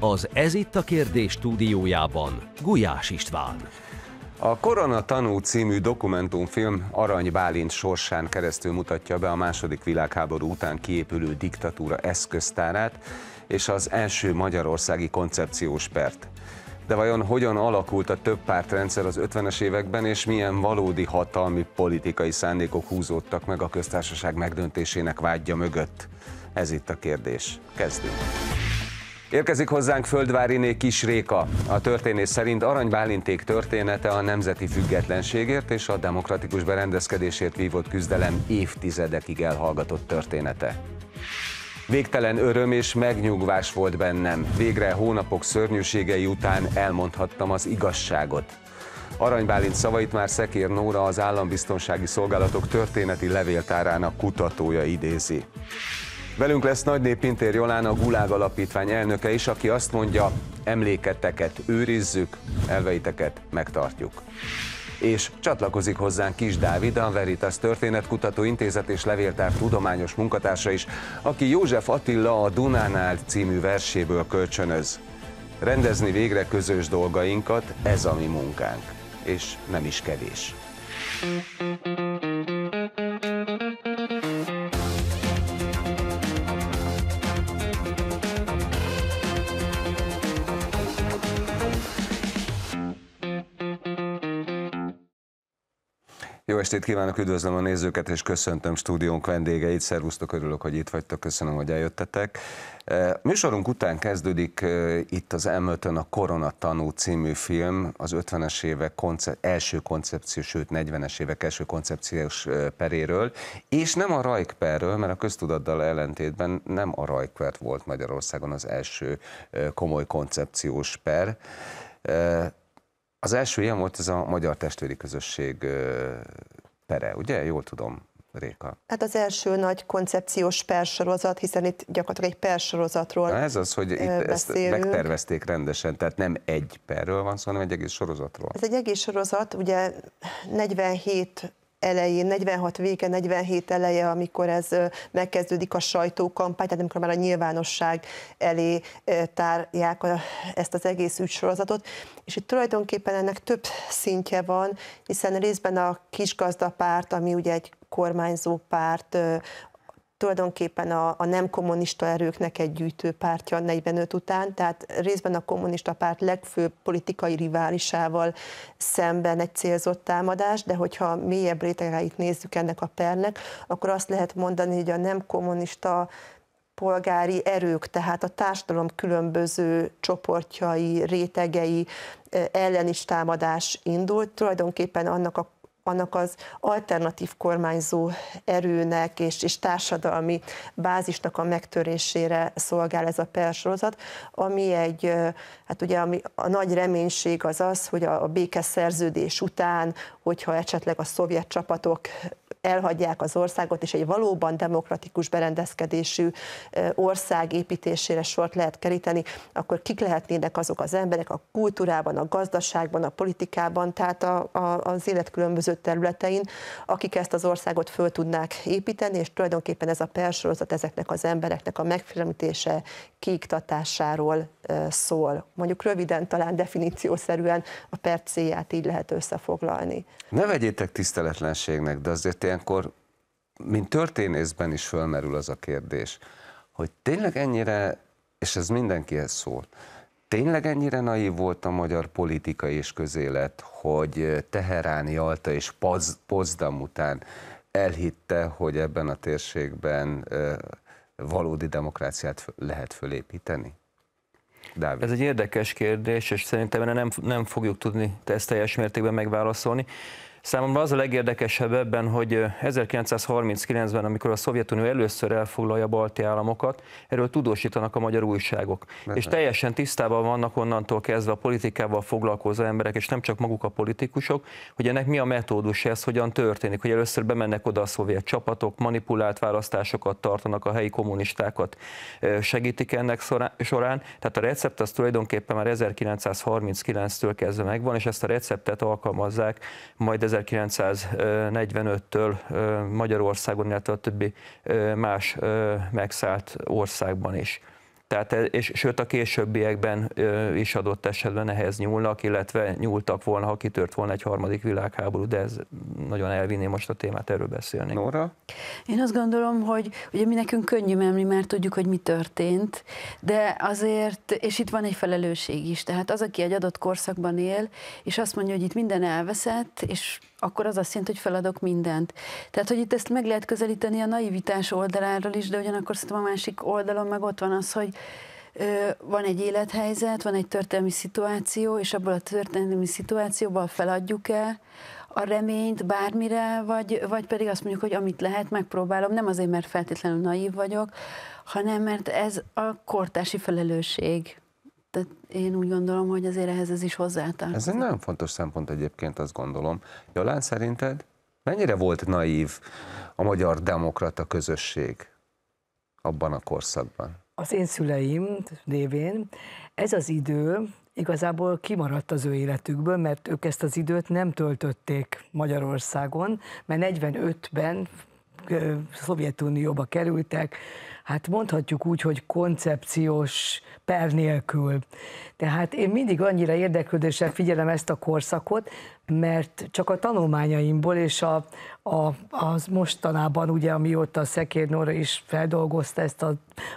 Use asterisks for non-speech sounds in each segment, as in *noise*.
Az Ez itt a kérdés stúdiójában Gulyás István. A Korona tanú című dokumentumfilm Arany Bálint sorsán keresztül mutatja be a második világháború után kiépülő diktatúra eszköztárát és az első magyarországi koncepciós pert. De vajon hogyan alakult a több pártrendszer az 50-es években, és milyen valódi hatalmi politikai szándékok húzódtak meg a köztársaság megdöntésének vágyja mögött? Ez itt a kérdés. Kezdünk! Érkezik hozzánk Földváriné Réka. A történész szerint Arany Bálinték története a nemzeti függetlenségért és a demokratikus berendezkedésért vívott küzdelem évtizedekig elhallgatott története. Végtelen öröm és megnyugvás volt bennem. Végre hónapok szörnyűségei után elmondhattam az igazságot. Arany Bálint szavait már Szekér Nóra az állambiztonsági szolgálatok történeti levéltárának kutatója idézi. Velünk lesz nagy Pintér Jolán, a Gulág Alapítvány elnöke is, aki azt mondja, emléketeket őrizzük, elveiteket megtartjuk. És csatlakozik hozzánk Kis Dávid, a Veritas Történetkutató Intézet és Levéltár tudományos munkatársa is, aki József Attila a Dunánál című verséből kölcsönöz. Rendezni végre közös dolgainkat, ez a mi munkánk. És nem is kevés. Thank you. Jó estét kívánok, üdvözlöm a nézőket, és köszöntöm stúdiónk vendégeit. Szervusztok, örülök, hogy itt vagytok, köszönöm, hogy eljöttetek. E, műsorunk után kezdődik e, itt az m a Korona Tanú című film, az 50-es évek konce- első koncepció, sőt 40-es évek első koncepciós e, peréről, és nem a Rajkperről, mert a köztudattal ellentétben nem a Rajkpert volt Magyarországon az első komoly koncepciós per az első ilyen volt ez a Magyar Testvéri Közösség pere, ugye? Jól tudom. Réka. Hát az első nagy koncepciós persorozat, hiszen itt gyakorlatilag egy persorozatról Na ez az, hogy itt beszélünk. ezt megtervezték rendesen, tehát nem egy perről van szó, hanem egy egész sorozatról. Ez egy egész sorozat, ugye 47 elején, 46 vége, 47 eleje, amikor ez megkezdődik a sajtókampány, tehát amikor már a nyilvánosság elé tárják ezt az egész ügysorozatot, és itt tulajdonképpen ennek több szintje van, hiszen részben a kisgazdapárt, ami ugye egy kormányzó párt tulajdonképpen a, a nem kommunista erőknek egy gyűjtőpártja 45 után, tehát részben a kommunista párt legfőbb politikai riválisával szemben egy célzott támadás, de hogyha mélyebb rétegeit nézzük ennek a pernek, akkor azt lehet mondani, hogy a nem kommunista polgári erők, tehát a társadalom különböző csoportjai, rétegei eh, ellen is támadás indult, tulajdonképpen annak a annak az alternatív kormányzó erőnek és, és társadalmi bázisnak a megtörésére szolgál ez a persorozat, ami egy, hát ugye ami a nagy reménység az az, hogy a, a békeszerződés után, hogyha esetleg a szovjet csapatok elhagyják az országot, és egy valóban demokratikus berendezkedésű ország építésére sort lehet keríteni, akkor kik lehetnének azok az emberek a kultúrában, a gazdaságban, a politikában, tehát a, a, az élet különböző területein, akik ezt az országot föl tudnák építeni, és tulajdonképpen ez a persorozat ezeknek az embereknek a megfélemlítése, kiiktatásáról szól. Mondjuk röviden, talán definíciószerűen a per célját így lehet összefoglalni. Ne vegyétek tiszteletlenségnek, de azért ilyen ilyenkor, mint történészben is fölmerül az a kérdés, hogy tényleg ennyire, és ez mindenkihez szól, tényleg ennyire naív volt a magyar politika és közélet, hogy Teheráni Alta és Pozdam után elhitte, hogy ebben a térségben valódi demokráciát lehet fölépíteni? Dávid. Ez egy érdekes kérdés, és szerintem nem, nem fogjuk tudni ezt teljes mértékben megválaszolni. Számomra az a legérdekesebb ebben, hogy 1939-ben, amikor a Szovjetunió először elfoglalja a balti államokat, erről tudósítanak a magyar újságok. Nem. És teljesen tisztában vannak onnantól kezdve a politikával foglalkozó emberek, és nem csak maguk a politikusok, hogy ennek mi a metódus ez, hogyan történik, hogy először bemennek oda a szovjet csapatok, manipulált választásokat tartanak, a helyi kommunistákat segítik ennek során. Tehát a recept az tulajdonképpen már 1939-től kezdve megvan, és ezt a receptet alkalmazzák majd 1945-től Magyarországon, illetve a többi más megszállt országban is. Tehát, eh, és sőt a későbbiekben is adott esetben ehhez nyúlnak, illetve nyúltak volna, ha kitört volna egy harmadik világháború, de ez nagyon elvinné most a témát, erről beszélni. Nóra? Én azt gondolom, hogy ugye mi nekünk könnyű menni, mert tudjuk, hogy mi történt, de azért, és itt van egy felelősség is, tehát az, aki egy adott korszakban él, és azt mondja, hogy itt minden elveszett, és akkor az azt jelenti, hogy feladok mindent. Tehát, hogy itt ezt meg lehet közelíteni a naivitás oldaláról is, de ugyanakkor szerintem a másik oldalon meg ott van az, hogy van egy élethelyzet, van egy történelmi szituáció, és abból a történelmi szituációból feladjuk-e a reményt bármire, vagy, vagy pedig azt mondjuk, hogy amit lehet, megpróbálom, nem azért, mert feltétlenül naív vagyok, hanem mert ez a kortási felelősség tehát én úgy gondolom, hogy azért ehhez ez is hozzátartozik. Ez egy nagyon fontos szempont egyébként, azt gondolom. Jolán, szerinted mennyire volt naív a magyar demokrata közösség abban a korszakban? Az én szüleim névén ez az idő igazából kimaradt az ő életükből, mert ők ezt az időt nem töltötték Magyarországon, mert 45-ben Szovjetunióba kerültek, hát mondhatjuk úgy, hogy koncepciós per nélkül. Tehát én mindig annyira érdeklődéssel figyelem ezt a korszakot, mert csak a tanulmányaimból és a, a, az mostanában, ugye, amióta Szekér Nóra is feldolgozta ezt a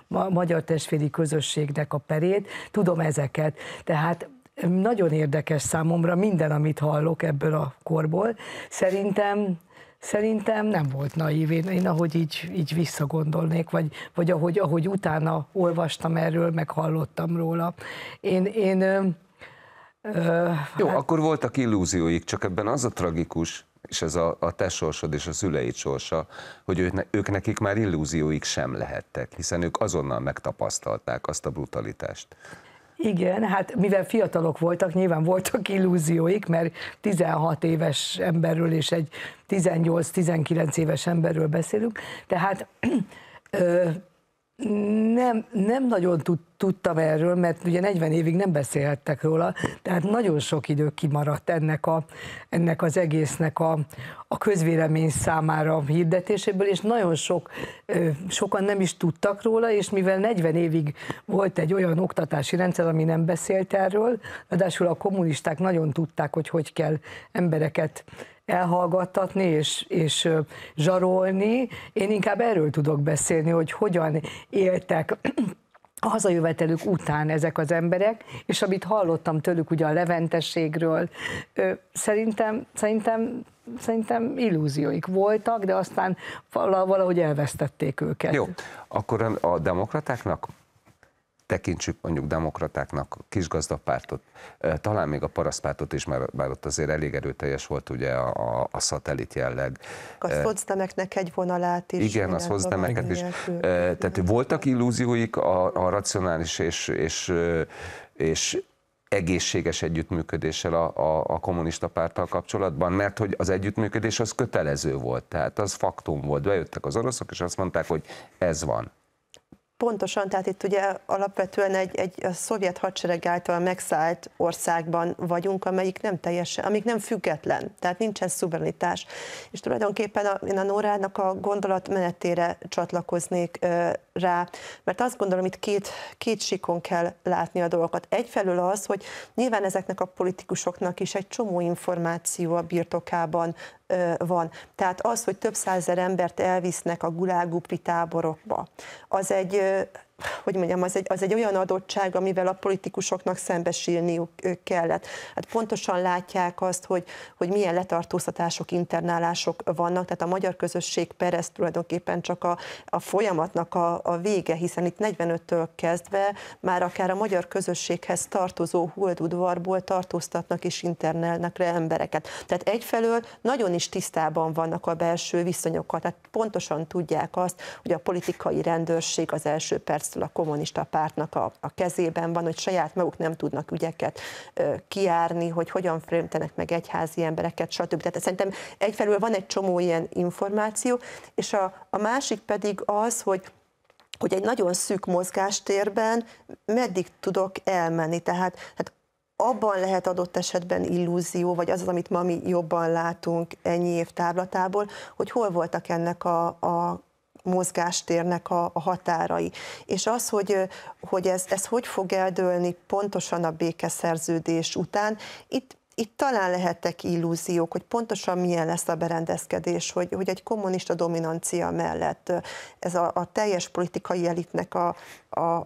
magyar testvéri közösségnek a perét, tudom ezeket. Tehát nagyon érdekes számomra minden, amit hallok ebből a korból. Szerintem Szerintem nem volt naív, én, én ahogy így, így visszagondolnék, vagy, vagy ahogy, ahogy utána olvastam erről, meg hallottam róla. Én, én ö, ö, Jó, hát... akkor voltak illúzióik, csak ebben az a tragikus, és ez a, a te sorsod és a szüleid sorsa, hogy ők, ők nekik már illúzióik sem lehettek, hiszen ők azonnal megtapasztalták azt a brutalitást. Igen, hát mivel fiatalok voltak, nyilván voltak illúzióik, mert 16 éves emberről és egy 18-19 éves emberről beszélünk, tehát nem, nem nagyon tud, tudtam erről, mert ugye 40 évig nem beszélhettek róla, tehát nagyon sok idő kimaradt ennek, a, ennek az egésznek a, a közvélemény számára a hirdetéséből, és nagyon sok, sokan nem is tudtak róla, és mivel 40 évig volt egy olyan oktatási rendszer, ami nem beszélt erről, ráadásul a kommunisták nagyon tudták, hogy hogy kell embereket elhallgattatni és, és zsarolni. Én inkább erről tudok beszélni, hogy hogyan éltek a hazajövetelük után ezek az emberek, és amit hallottam tőlük ugye a leventességről, szerintem, szerintem szerintem illúzióik voltak, de aztán valahogy elvesztették őket. Jó, akkor a demokratáknak tekintsük mondjuk demokratáknak a kisgazdapártot, talán még a parasztpártot is, mert bár ott azért elég erőteljes volt ugye a, a, a szatellit jelleg. A eh, egy vonalát is. Igen, a hozdemeket is. Tehát voltak illúzióik a, a racionális és, és, és egészséges együttműködéssel a, a, a kommunista párttal kapcsolatban, mert hogy az együttműködés az kötelező volt, tehát az faktum volt. Bejöttek az oroszok, és azt mondták, hogy ez van. Pontosan, tehát itt ugye alapvetően egy, egy a szovjet hadsereg által megszállt országban vagyunk, amelyik nem teljesen, amik nem független, tehát nincsen szuverenitás. És tulajdonképpen a, én a Nórának a gondolatmenetére csatlakoznék ö, rá, mert azt gondolom, itt két, két sikon kell látni a dolgokat. Egyfelől az, hogy nyilván ezeknek a politikusoknak is egy csomó információ a birtokában van. Tehát az, hogy több százer embert elvisznek a gulágupi táborokba, az egy hogy mondjam, az egy, az egy olyan adottság, amivel a politikusoknak szembesülniük kellett. Hát pontosan látják azt, hogy, hogy milyen letartóztatások, internálások vannak, tehát a magyar közösség perez tulajdonképpen csak a, a folyamatnak a, a vége, hiszen itt 45-től kezdve már akár a magyar közösséghez tartozó huldudvarból tartóztatnak és internálnak le embereket. Tehát egyfelől nagyon is tisztában vannak a belső viszonyokkal, tehát pontosan tudják azt, hogy a politikai rendőrség az első perc keresztül a kommunista pártnak a, a kezében van, hogy saját maguk nem tudnak ügyeket ö, kiárni, hogy hogyan frémtenek meg egyházi embereket, stb. Tehát szerintem egyfelől van egy csomó ilyen információ, és a, a másik pedig az, hogy hogy egy nagyon szűk mozgástérben meddig tudok elmenni. Tehát hát abban lehet adott esetben illúzió, vagy az az, amit ma mi jobban látunk ennyi év távlatából, hogy hol voltak ennek a, a mozgástérnek a, a határai. És az, hogy, hogy ez, ez hogy fog eldőlni pontosan a békeszerződés után, itt itt talán lehettek illúziók, hogy pontosan milyen lesz a berendezkedés, hogy, hogy egy kommunista dominancia mellett ez a, a teljes politikai elitnek a, a,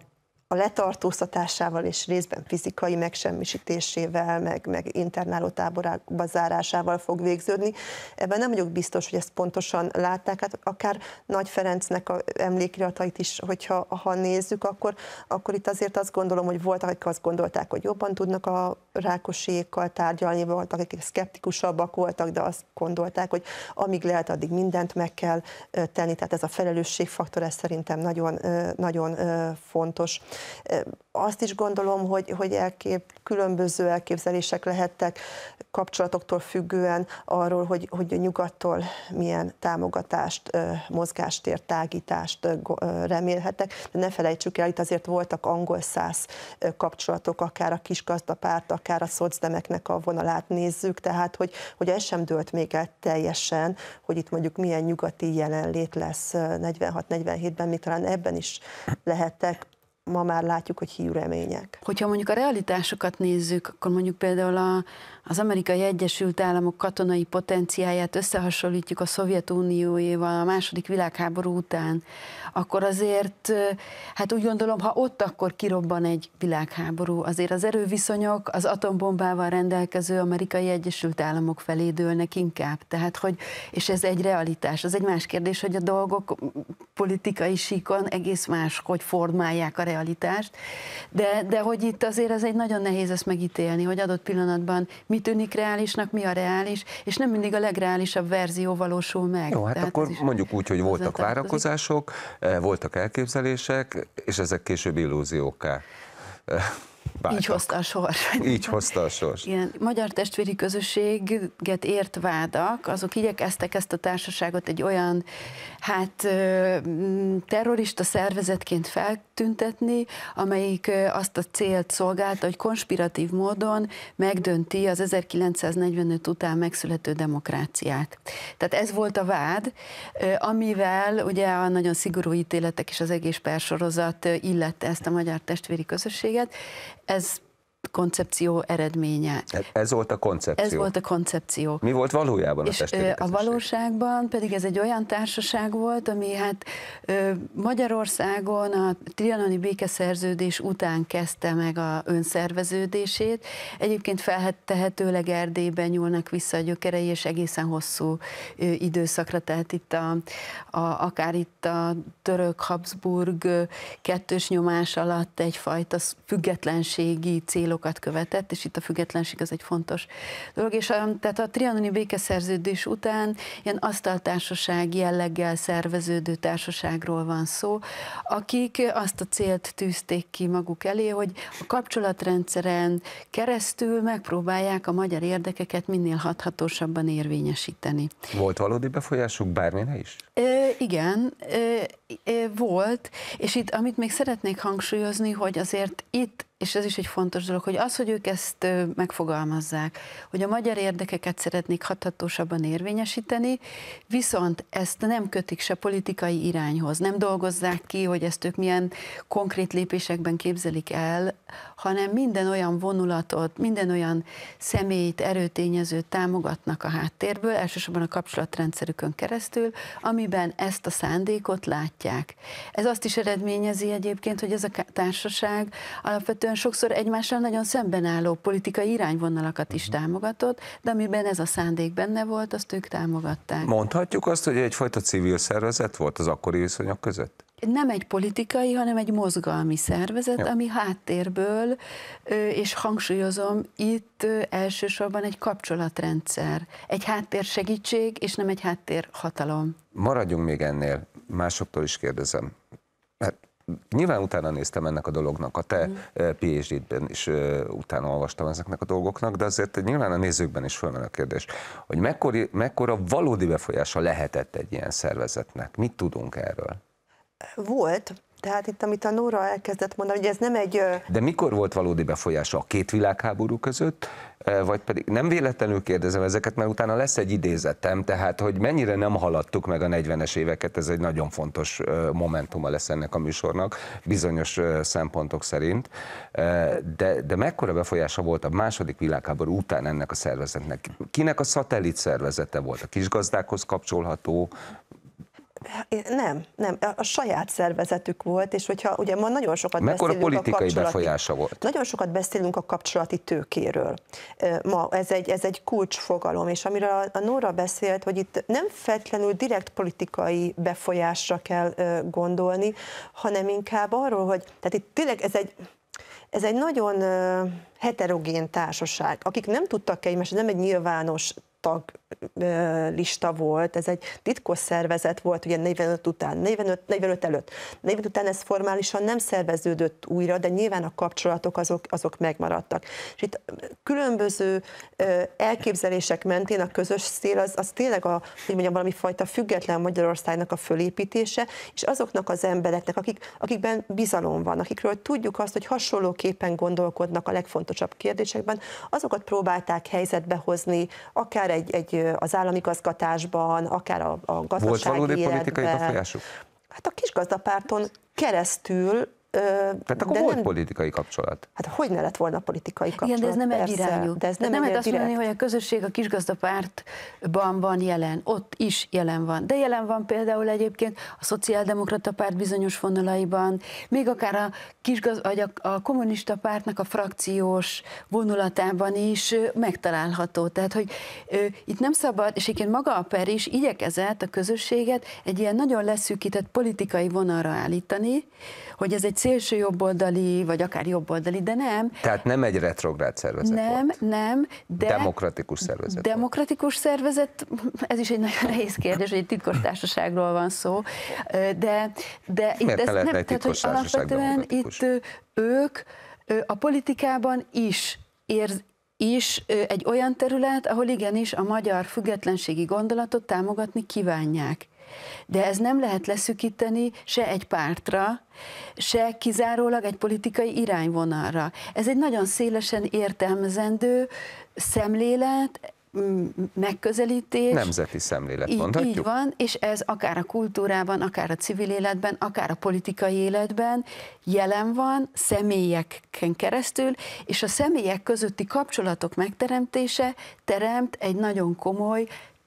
letartóztatásával és részben fizikai megsemmisítésével, meg, meg internáló táborákba zárásával fog végződni. Ebben nem vagyok biztos, hogy ezt pontosan látták, hát akár Nagy Ferencnek a emlékiratait is, hogyha ha nézzük, akkor, akkor itt azért azt gondolom, hogy voltak, akik azt gondolták, hogy jobban tudnak a rákosékkal tárgyalni, voltak, akik szkeptikusabbak voltak, de azt gondolták, hogy amíg lehet, addig mindent meg kell tenni, tehát ez a felelősségfaktor, ez szerintem nagyon, nagyon fontos. Azt is gondolom, hogy, hogy elkép, különböző elképzelések lehettek kapcsolatoktól függően arról, hogy, hogy a nyugattól milyen támogatást, mozgástért, tágítást remélhetek. De ne felejtsük el, itt azért voltak angol száz kapcsolatok, akár a kisgazdapárt, akár a szocdemeknek a vonalát nézzük, tehát hogy, hogy ez sem dőlt még el teljesen, hogy itt mondjuk milyen nyugati jelenlét lesz 46-47-ben, mi talán ebben is lehettek ma már látjuk, hogy hiú remények. Hogyha mondjuk a realitásokat nézzük, akkor mondjuk például a, az amerikai Egyesült Államok katonai potenciáját összehasonlítjuk a Szovjetunióéval a második világháború után, akkor azért, hát úgy gondolom, ha ott akkor kirobban egy világháború, azért az erőviszonyok az atombombával rendelkező amerikai Egyesült Államok felé dőlnek inkább. Tehát, hogy, és ez egy realitás. Az egy más kérdés, hogy a dolgok politikai síkon egész más, hogy formálják a realitást, de, de hogy itt azért ez egy nagyon nehéz ezt megítélni, hogy adott pillanatban mi mi tűnik reálisnak, mi a reális, és nem mindig a legreálisabb verzió valósul meg. Jó, hát Tehát akkor mondjuk úgy, hogy voltak várakozások, eh, voltak elképzelések, és ezek később illúziókká eh, váltak. Így hozta a sors. Így hozta a sors. Igen. Magyar testvéri közösséget ért vádak, azok igyekeztek ezt a társaságot egy olyan, hát terrorista szervezetként feltüntetni, amelyik azt a célt szolgálta, hogy konspiratív módon megdönti az 1945 után megszülető demokráciát. Tehát ez volt a vád, amivel ugye a nagyon szigorú ítéletek és az egész persorozat illette ezt a magyar testvéri közösséget. as koncepció eredménye. E- ez volt a koncepció? Ez volt a koncepció. Mi volt valójában a És A valóságban pedig ez egy olyan társaság volt, ami hát Magyarországon a trianoni békeszerződés után kezdte meg a önszerveződését. Egyébként felhettehetőleg Erdélyben nyúlnak vissza a gyökerei, és egészen hosszú időszakra, tehát itt a, a, akár itt a török-Habsburg kettős nyomás alatt egyfajta függetlenségi célok célokat követett, és itt a függetlenség az egy fontos dolog, és a, tehát a trianoni békeszerződés után ilyen asztaltársaság jelleggel szerveződő társaságról van szó, akik azt a célt tűzték ki maguk elé, hogy a kapcsolatrendszeren keresztül megpróbálják a magyar érdekeket minél hathatósabban érvényesíteni. Volt valódi befolyásuk bármire is? E, igen, e, e, volt, és itt amit még szeretnék hangsúlyozni, hogy azért itt és ez is egy fontos dolog, hogy az, hogy ők ezt megfogalmazzák, hogy a magyar érdekeket szeretnék hathatósabban érvényesíteni, viszont ezt nem kötik se politikai irányhoz, nem dolgozzák ki, hogy ezt ők milyen konkrét lépésekben képzelik el, hanem minden olyan vonulatot, minden olyan személyt, erőtényezőt támogatnak a háttérből, elsősorban a kapcsolatrendszerükön keresztül, amiben ezt a szándékot látják. Ez azt is eredményezi egyébként, hogy ez a társaság alapvetően sokszor egymással nagyon szemben álló politikai irányvonalakat is mhm. támogatott, de amiben ez a szándék benne volt, azt ők támogatták. Mondhatjuk azt, hogy egyfajta civil szervezet volt az akkori viszonyok között? nem egy politikai, hanem egy mozgalmi szervezet, Jó. ami háttérből, és hangsúlyozom, itt elsősorban egy kapcsolatrendszer, egy háttér segítség, és nem egy háttér hatalom. Maradjunk még ennél, másoktól is kérdezem, mert Nyilván utána néztem ennek a dolognak, a te mm. Eh, PhD-ben is eh, utána olvastam ezeknek a dolgoknak, de azért nyilván a nézőkben is fölmerül a kérdés, hogy mekkori, mekkora valódi befolyása lehetett egy ilyen szervezetnek? Mit tudunk erről? Volt, tehát itt, amit a Nóra elkezdett mondani, hogy ez nem egy... De mikor volt valódi befolyása a két világháború között, vagy pedig nem véletlenül kérdezem ezeket, mert utána lesz egy idézetem, tehát hogy mennyire nem haladtuk meg a 40-es éveket, ez egy nagyon fontos momentuma lesz ennek a műsornak, bizonyos szempontok szerint, de, de mekkora befolyása volt a második világháború után ennek a szervezetnek? Kinek a szatellit szervezete volt? A kisgazdákhoz kapcsolható, nem, nem, a saját szervezetük volt, és hogyha ugye ma nagyon sokat Mekkora beszélünk politikai a kapcsolati, befolyása volt? Nagyon sokat beszélünk a kapcsolati tőkéről. Ma ez egy, ez egy kulcsfogalom, és amiről a Nóra beszélt, hogy itt nem feltétlenül direkt politikai befolyásra kell gondolni, hanem inkább arról, hogy tehát itt tényleg ez egy, ez egy nagyon heterogén társaság, akik nem tudtak egymást, nem egy nyilvános tag lista volt, ez egy titkos szervezet volt, ugye 45 után, 45, 45 előtt. 45 után ez formálisan nem szerveződött újra, de nyilván a kapcsolatok azok, azok megmaradtak. És itt különböző elképzelések mentén a közös szél az, az tényleg a, hogy mondjam, valami fajta független Magyarországnak a fölépítése, és azoknak az embereknek, akik, akikben bizalom van, akikről tudjuk azt, hogy hasonlóképpen gondolkodnak a legfontosabb kérdésekben, azokat próbálták helyzetbe hozni, akár egy, egy az állami gazgatásban, akár a, a gazdasági Volt valódi életben. politikai befolyásuk? Hát a kisgazdapárton keresztül tehát akkor de volt nem, politikai kapcsolat. Hát hogy ne lett volna politikai kapcsolat? Igen, de ez nem persze, egyirányú. De ez nem, nem lehet azt direkt. mondani, hogy a közösség a kisgazdapártban van jelen, ott is jelen van. De jelen van például egyébként a szociáldemokrata párt bizonyos vonalaiban, még akár a, kisgaz, vagy a, a kommunista pártnak a frakciós vonulatában is megtalálható. Tehát, hogy ö, itt nem szabad, és egyébként maga a per is igyekezett a közösséget egy ilyen nagyon leszűkített politikai vonalra állítani, hogy ez egy szélső jobboldali, vagy akár jobboldali, de nem. Tehát nem egy retrográd szervezet Nem, volt. nem. De demokratikus szervezet Demokratikus volt. szervezet, ez is egy nagyon *laughs* nehéz kérdés, hogy egy titkos társaságról van szó, de, de itt ez nem, tehát hogy alapvetően itt ők a politikában is érz, is egy olyan terület, ahol igenis a magyar függetlenségi gondolatot támogatni kívánják. De ez nem lehet leszükíteni se egy pártra, se kizárólag egy politikai irányvonalra. Ez egy nagyon szélesen értelmezendő szemlélet, megközelítés. Nemzeti szemlélet, így, mondhatjuk. Így van, és ez akár a kultúrában, akár a civil életben, akár a politikai életben jelen van személyeken keresztül, és a személyek közötti kapcsolatok megteremtése teremt egy nagyon komoly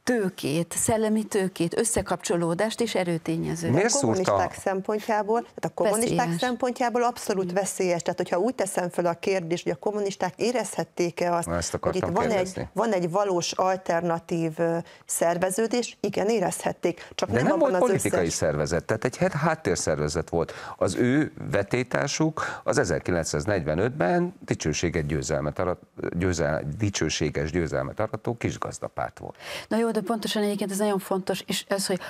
tőkét, szellemi tőkét, összekapcsolódást és erőtényezőt. Miért a kommunisták a... szempontjából, tehát a kommunisták veszélyes. szempontjából abszolút mm. veszélyes. Tehát, hogyha úgy teszem fel a kérdést, hogy a kommunisták érezhették-e azt, hogy itt van egy, van egy valós alternatív szerveződés, igen, érezhették. Csak De nem, nem volt az politikai összes... szervezet, tehát egy háttérszervezet volt. Az ő vetétásuk az 1945-ben dicsőséget győzelmet arat, győzel, dicsőséges győzelmet arató kisgazdapárt volt. Na jó, de pontosan egyébként ez nagyon fontos, és ez, hogy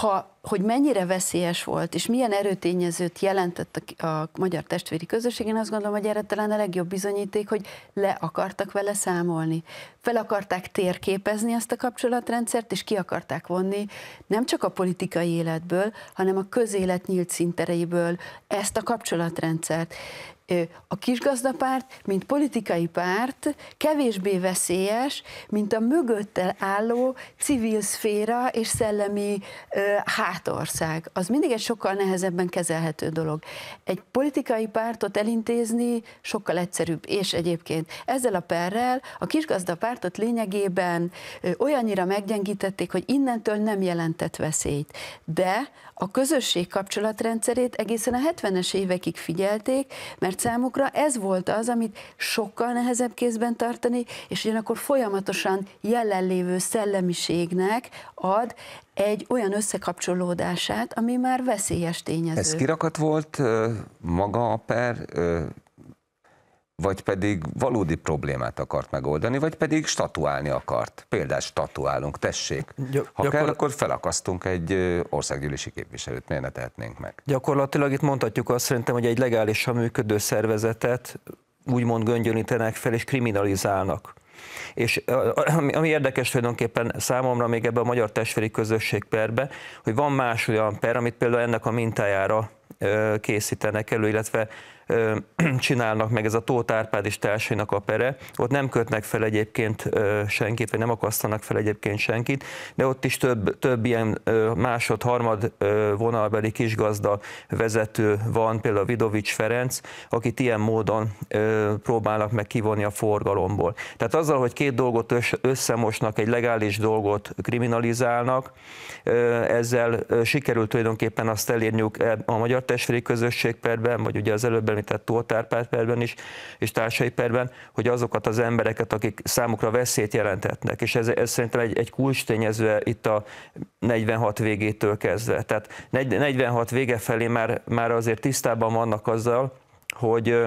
ha, hogy mennyire veszélyes volt, és milyen erőtényezőt jelentett a, a magyar testvéri közösség, én azt gondolom, hogy erre talán a legjobb bizonyíték, hogy le akartak vele számolni. Fel akarták térképezni ezt a kapcsolatrendszert, és ki akarták vonni nem csak a politikai életből, hanem a közélet nyílt szintereiből ezt a kapcsolatrendszert a kisgazdapárt, mint politikai párt kevésbé veszélyes, mint a mögötte álló civil szféra és szellemi ö, hátország. Az mindig egy sokkal nehezebben kezelhető dolog. Egy politikai pártot elintézni sokkal egyszerűbb, és egyébként ezzel a perrel a kisgazdapártot lényegében ö, olyannyira meggyengítették, hogy innentől nem jelentett veszélyt. De a közösség kapcsolatrendszerét egészen a 70-es évekig figyelték, mert számukra ez volt az, amit sokkal nehezebb kézben tartani, és ugyanakkor folyamatosan jelenlévő szellemiségnek ad egy olyan összekapcsolódását, ami már veszélyes tényező. Ez kirakat volt maga a per, vagy pedig valódi problémát akart megoldani, vagy pedig statuálni akart. Például statuálunk, tessék. Ha Gyakor... kell, akkor felakasztunk egy országgyűlési képviselőt, miért ne tehetnénk meg? Gyakorlatilag itt mondhatjuk azt szerintem, hogy egy legálisan működő szervezetet úgymond göngyölítenek fel és kriminalizálnak. És ami érdekes tulajdonképpen számomra még ebbe a magyar testvéri közösség perbe, hogy van más olyan per, amit például ennek a mintájára készítenek elő, illetve *clears throat* csinálnak meg, ez a Tóth Árpád és társainak a pere, ott nem kötnek fel egyébként senkit, vagy nem akasztanak fel egyébként senkit, de ott is több, több ilyen másod, harmad vonalbeli kisgazda vezető van, például Vidovics Ferenc, akit ilyen módon próbálnak meg kivonni a forgalomból. Tehát azzal, hogy két dolgot összemosnak, egy legális dolgot kriminalizálnak, ezzel sikerült tulajdonképpen azt elérniük e, a magyar testvéri közösség perben, vagy ugye az előbb említett Tóth perben is, és társai perben, hogy azokat az embereket, akik számukra veszélyt jelentetnek. És ez, ez szerintem egy, egy kulcs tényező itt a 46 végétől kezdve. Tehát 46 vége felé már, már azért tisztában vannak azzal, hogy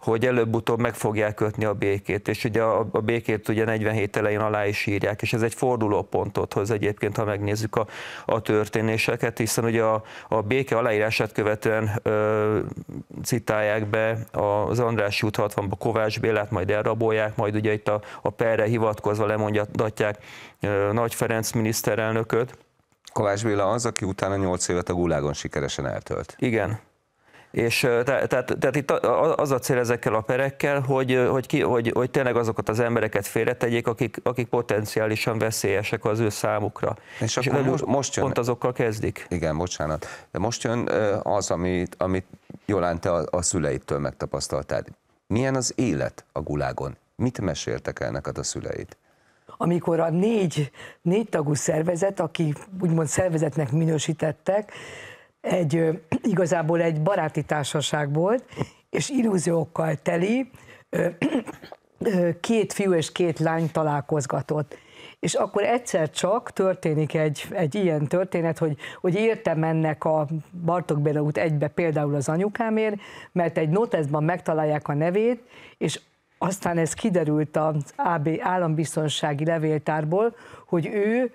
hogy előbb-utóbb meg fogják kötni a békét, és ugye a, a békét ugye 47 elején alá is írják, és ez egy fordulópontot hoz egyébként, ha megnézzük a, a történéseket, hiszen ugye a, a béke aláírását követően ö, citálják be az András út 60 ban Kovács Bélát, majd elrabolják, majd ugye itt a, a perre hivatkozva lemondatják ö, Nagy Ferenc miniszterelnököt, Kovács Béla az, aki utána 8 évet a gulágon sikeresen eltölt. Igen, és tehát, tehát, itt az a cél ezekkel a perekkel, hogy, hogy, ki, hogy, hogy tényleg azokat az embereket félretegyék, akik, akik potenciálisan veszélyesek az ő számukra. És, és akkor most, most jön, pont azokkal kezdik. Igen, bocsánat. De most jön az, amit, amit Jolán, te a, a szüleidtől megtapasztaltál. Milyen az élet a gulágon? Mit meséltek el neked a szüleid? Amikor a négy, négy tagú szervezet, aki úgymond szervezetnek minősítettek, egy igazából egy baráti társaság volt, és illúziókkal teli, két fiú és két lány találkozgatott. És akkor egyszer csak történik egy, egy ilyen történet, hogy, hogy értem ennek a Bartók Béla út egybe például az anyukámért, mert egy notezban megtalálják a nevét, és aztán ez kiderült az AB állambiztonsági levéltárból, hogy ő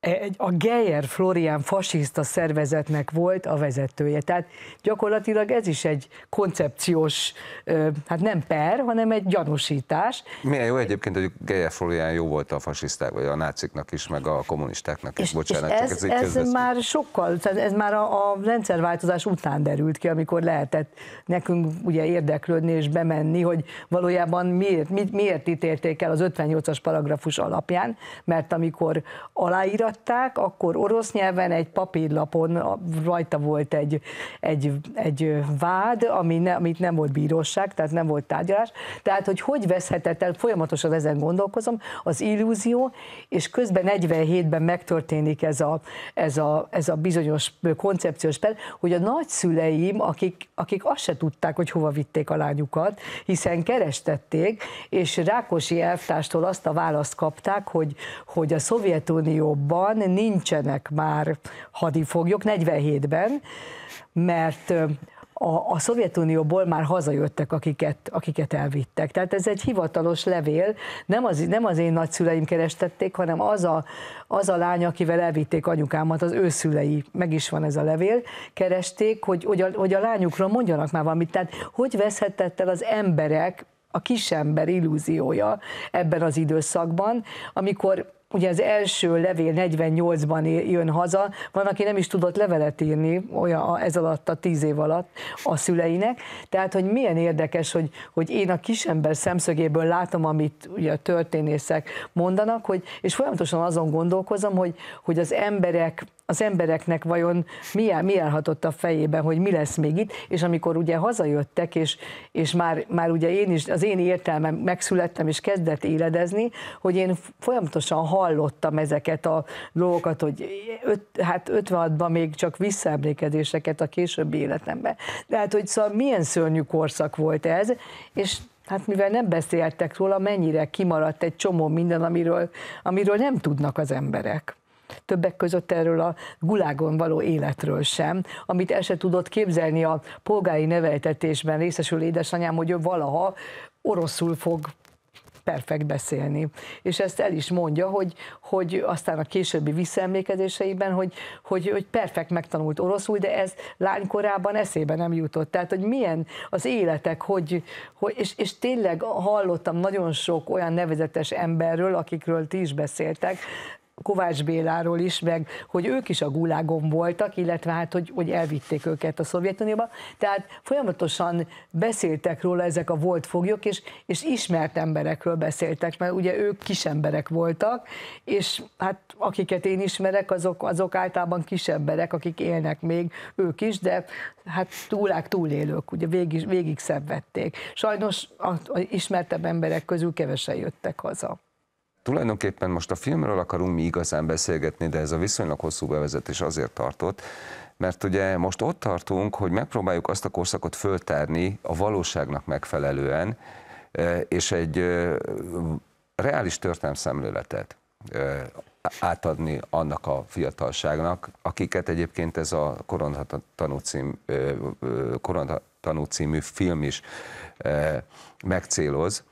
E, egy, a Geyer Florian fasiszta szervezetnek volt a vezetője. Tehát gyakorlatilag ez is egy koncepciós, hát nem per, hanem egy gyanúsítás. Milyen jó egyébként, hogy Geyer Florian jó volt a fasiszták, vagy a náciknak is, meg a kommunistáknak is, és, bocsánat. És ez, csak ez, ez már sokkal, tehát ez már a, a rendszerváltozás után derült ki, amikor lehetett nekünk ugye érdeklődni és bemenni, hogy valójában miért, miért ítélték el az 58-as paragrafus alapján, mert amikor aláírat kiadták, akkor orosz nyelven egy papírlapon rajta volt egy, egy, egy vád, ami ne, amit nem volt bíróság, tehát nem volt tárgyalás. Tehát, hogy hogy veszhetett el, folyamatosan ezen gondolkozom, az illúzió, és közben 47-ben megtörténik ez a, ez a, ez a bizonyos koncepciós per, hogy a nagyszüleim, akik, akik azt se tudták, hogy hova vitték a lányukat, hiszen kerestették, és Rákosi elvtárstól azt a választ kapták, hogy, hogy a Szovjetunióban Irakban nincsenek már hadifoglyok, 47-ben, mert a, a Szovjetunióból már hazajöttek, akiket, akiket elvittek. Tehát ez egy hivatalos levél, nem az, nem az én nagyszüleim kerestették, hanem az a, az a lány, akivel elvitték anyukámat, az ő szülei, meg is van ez a levél, keresték, hogy, hogy, a, hogy a lányukról mondjanak már valamit. Tehát hogy veszhetett el az emberek, a kisember illúziója ebben az időszakban, amikor ugye az első levél 48-ban jön haza, van, aki nem is tudott levelet írni olyan, ez alatt a tíz év alatt a szüleinek, tehát hogy milyen érdekes, hogy, hogy én a kisember szemszögéből látom, amit ugye a történészek mondanak, hogy, és folyamatosan azon gondolkozom, hogy, hogy az emberek az embereknek vajon mi, el, mi elhatott a fejében, hogy mi lesz még itt, és amikor ugye hazajöttek, és, és már, már ugye én is, az én értelmem megszülettem, és kezdett éledezni, hogy én folyamatosan hallottam ezeket a dolgokat, hogy öt, hát 56-ban még csak visszaemlékedéseket a későbbi életemben. De hát, hogy szóval milyen szörnyű korszak volt ez, és Hát mivel nem beszéltek róla, mennyire kimaradt egy csomó minden, amiről, amiről nem tudnak az emberek többek között erről a gulágon való életről sem, amit el se tudott képzelni a polgári neveltetésben részesül édesanyám, hogy ő valaha oroszul fog perfekt beszélni. És ezt el is mondja, hogy, hogy aztán a későbbi visszaemlékezéseiben, hogy, hogy, hogy perfekt megtanult oroszul, de ez lánykorában eszébe nem jutott. Tehát, hogy milyen az életek, hogy, hogy és, és tényleg hallottam nagyon sok olyan nevezetes emberről, akikről ti is beszéltek, Kovács Béláról is, meg hogy ők is a gulágon voltak, illetve hát, hogy, hogy elvitték őket a Szovjetunióba. Tehát folyamatosan beszéltek róla ezek a volt foglyok, és, és ismert emberekről beszéltek, mert ugye ők kisemberek voltak, és hát akiket én ismerek, azok, azok általában kisemberek, akik élnek még, ők is, de hát túlák túlélők, ugye végig, végig szenvedték. Sajnos a, a ismertebb emberek közül kevesen jöttek haza tulajdonképpen most a filmről akarunk mi igazán beszélgetni, de ez a viszonylag hosszú bevezetés azért tartott, mert ugye most ott tartunk, hogy megpróbáljuk azt a korszakot föltárni a valóságnak megfelelően, e, és egy e, reális szemléletet e, átadni annak a fiatalságnak, akiket egyébként ez a Koronatanú cím, című film is megcéloz.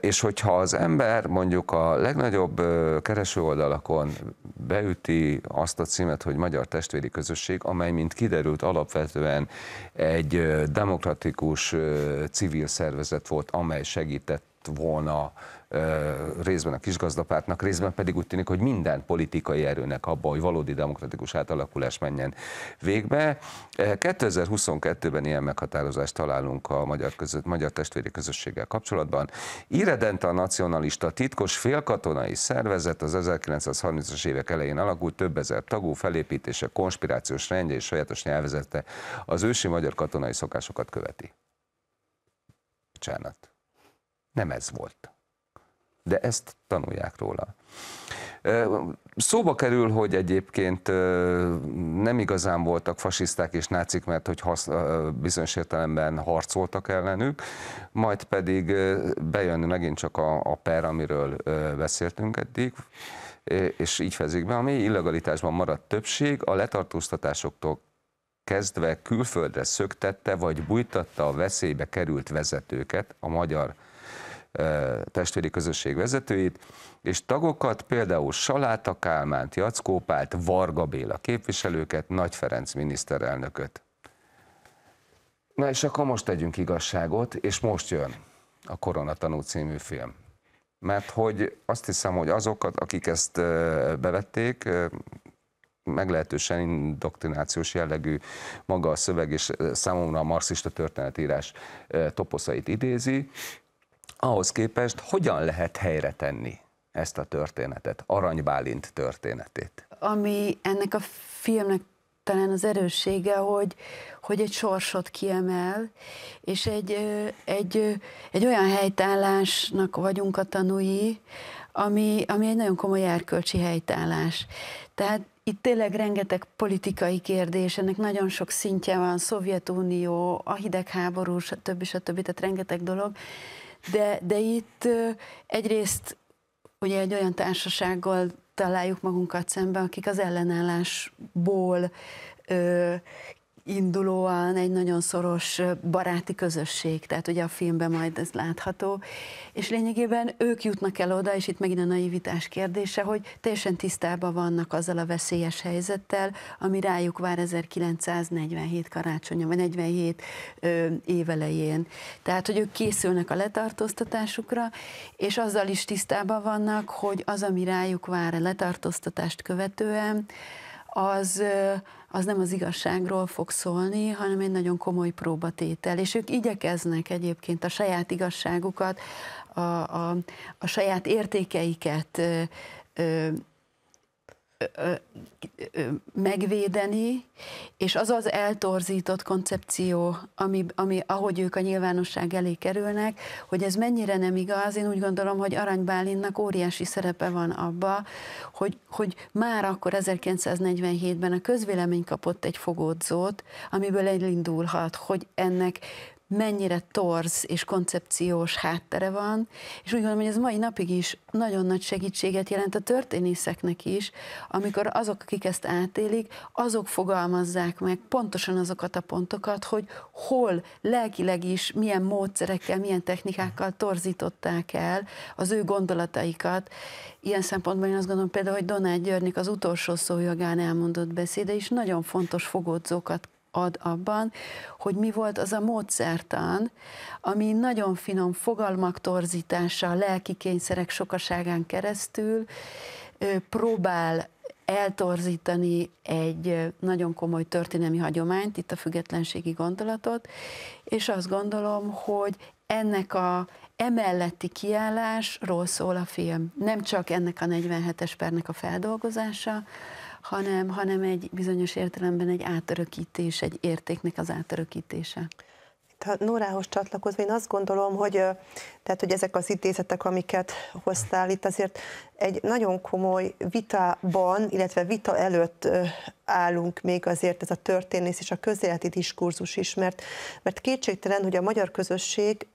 És hogyha az ember mondjuk a legnagyobb kereső oldalakon beüti azt a címet, hogy Magyar Testvéri Közösség, amely, mint kiderült, alapvetően egy demokratikus civil szervezet volt, amely segített volna részben a kisgazdapártnak, részben pedig úgy tűnik, hogy minden politikai erőnek abba, hogy valódi demokratikus átalakulás menjen végbe. 2022-ben ilyen meghatározást találunk a magyar, között, magyar testvéri közösséggel kapcsolatban. Iredent a nacionalista titkos félkatonai szervezet az 1930-as évek elején alakult, több ezer tagú felépítése, konspirációs rendje és sajátos nyelvezete az ősi magyar katonai szokásokat követi. Bocsánat. Nem ez volt de ezt tanulják róla. Szóba kerül, hogy egyébként nem igazán voltak fasiszták és nácik, mert hogy hasz, bizonyos értelemben harcoltak ellenük, majd pedig bejön megint csak a, a per, amiről beszéltünk eddig, és így fezik be, ami illegalitásban maradt többség, a letartóztatásoktól kezdve külföldre szöktette vagy bújtatta a veszélybe került vezetőket, a magyar testvéri közösség vezetőit, és tagokat például Saláta Kálmánt, Jackó Pált, Varga Béla képviselőket, Nagy Ferenc miniszterelnököt. Na és akkor most tegyünk igazságot, és most jön a tanú című film. Mert hogy azt hiszem, hogy azokat, akik ezt bevették, meglehetősen indoktrinációs jellegű maga a szöveg, és számomra a marxista történetírás toposzait idézi, ahhoz képest hogyan lehet helyre tenni ezt a történetet, Arany Bálint történetét? Ami ennek a filmnek talán az erőssége, hogy, hogy egy sorsot kiemel, és egy, egy, egy olyan helytállásnak vagyunk a tanúi, ami, ami egy nagyon komoly erkölcsi helytállás. Tehát itt tényleg rengeteg politikai kérdés, ennek nagyon sok szintje van, Szovjetunió, a hidegháború, stb. stb. stb. Tehát rengeteg dolog. De, de itt egyrészt ugye egy olyan társasággal találjuk magunkat szemben, akik az ellenállásból indulóan egy nagyon szoros baráti közösség, tehát ugye a filmben majd ez látható, és lényegében ők jutnak el oda, és itt megint a naivitás kérdése, hogy teljesen tisztában vannak azzal a veszélyes helyzettel, ami rájuk vár 1947 karácsonya, vagy 47 évelején. Tehát, hogy ők készülnek a letartóztatásukra, és azzal is tisztában vannak, hogy az, ami rájuk vár a letartóztatást követően, az, az nem az igazságról fog szólni, hanem egy nagyon komoly próbatétel. És ők igyekeznek egyébként a saját igazságukat, a, a, a saját értékeiket megvédeni, és az az eltorzított koncepció, ami, ami, ahogy ők a nyilvánosság elé kerülnek, hogy ez mennyire nem igaz, én úgy gondolom, hogy Arany Bálinnak óriási szerepe van abba, hogy, hogy már akkor 1947-ben a közvélemény kapott egy fogódzót, amiből elindulhat, hogy ennek mennyire torz és koncepciós háttere van, és úgy gondolom, hogy ez mai napig is nagyon nagy segítséget jelent a történészeknek is, amikor azok, akik ezt átélik, azok fogalmazzák meg pontosan azokat a pontokat, hogy hol lelkileg is, milyen módszerekkel, milyen technikákkal torzították el az ő gondolataikat. Ilyen szempontból én azt gondolom például, hogy Donát Györgynek az utolsó szójogán elmondott beszéde is nagyon fontos fogódzókat ad abban, hogy mi volt az a módszertan, ami nagyon finom fogalmak torzítása, lelki kényszerek sokaságán keresztül próbál eltorzítani egy nagyon komoly történelmi hagyományt, itt a függetlenségi gondolatot, és azt gondolom, hogy ennek a emelletti kiállásról szól a film. Nem csak ennek a 47-es pernek a feldolgozása, hanem, hanem egy bizonyos értelemben egy átörökítés, egy értéknek az átörökítése. Ha Nórához csatlakozva, én azt gondolom, hogy, tehát, hogy ezek az idézetek, amiket hoztál itt, azért egy nagyon komoly vitában, illetve vita előtt állunk még azért ez a történész és a közéleti diskurzus is, mert, mert kétségtelen, hogy a magyar közösség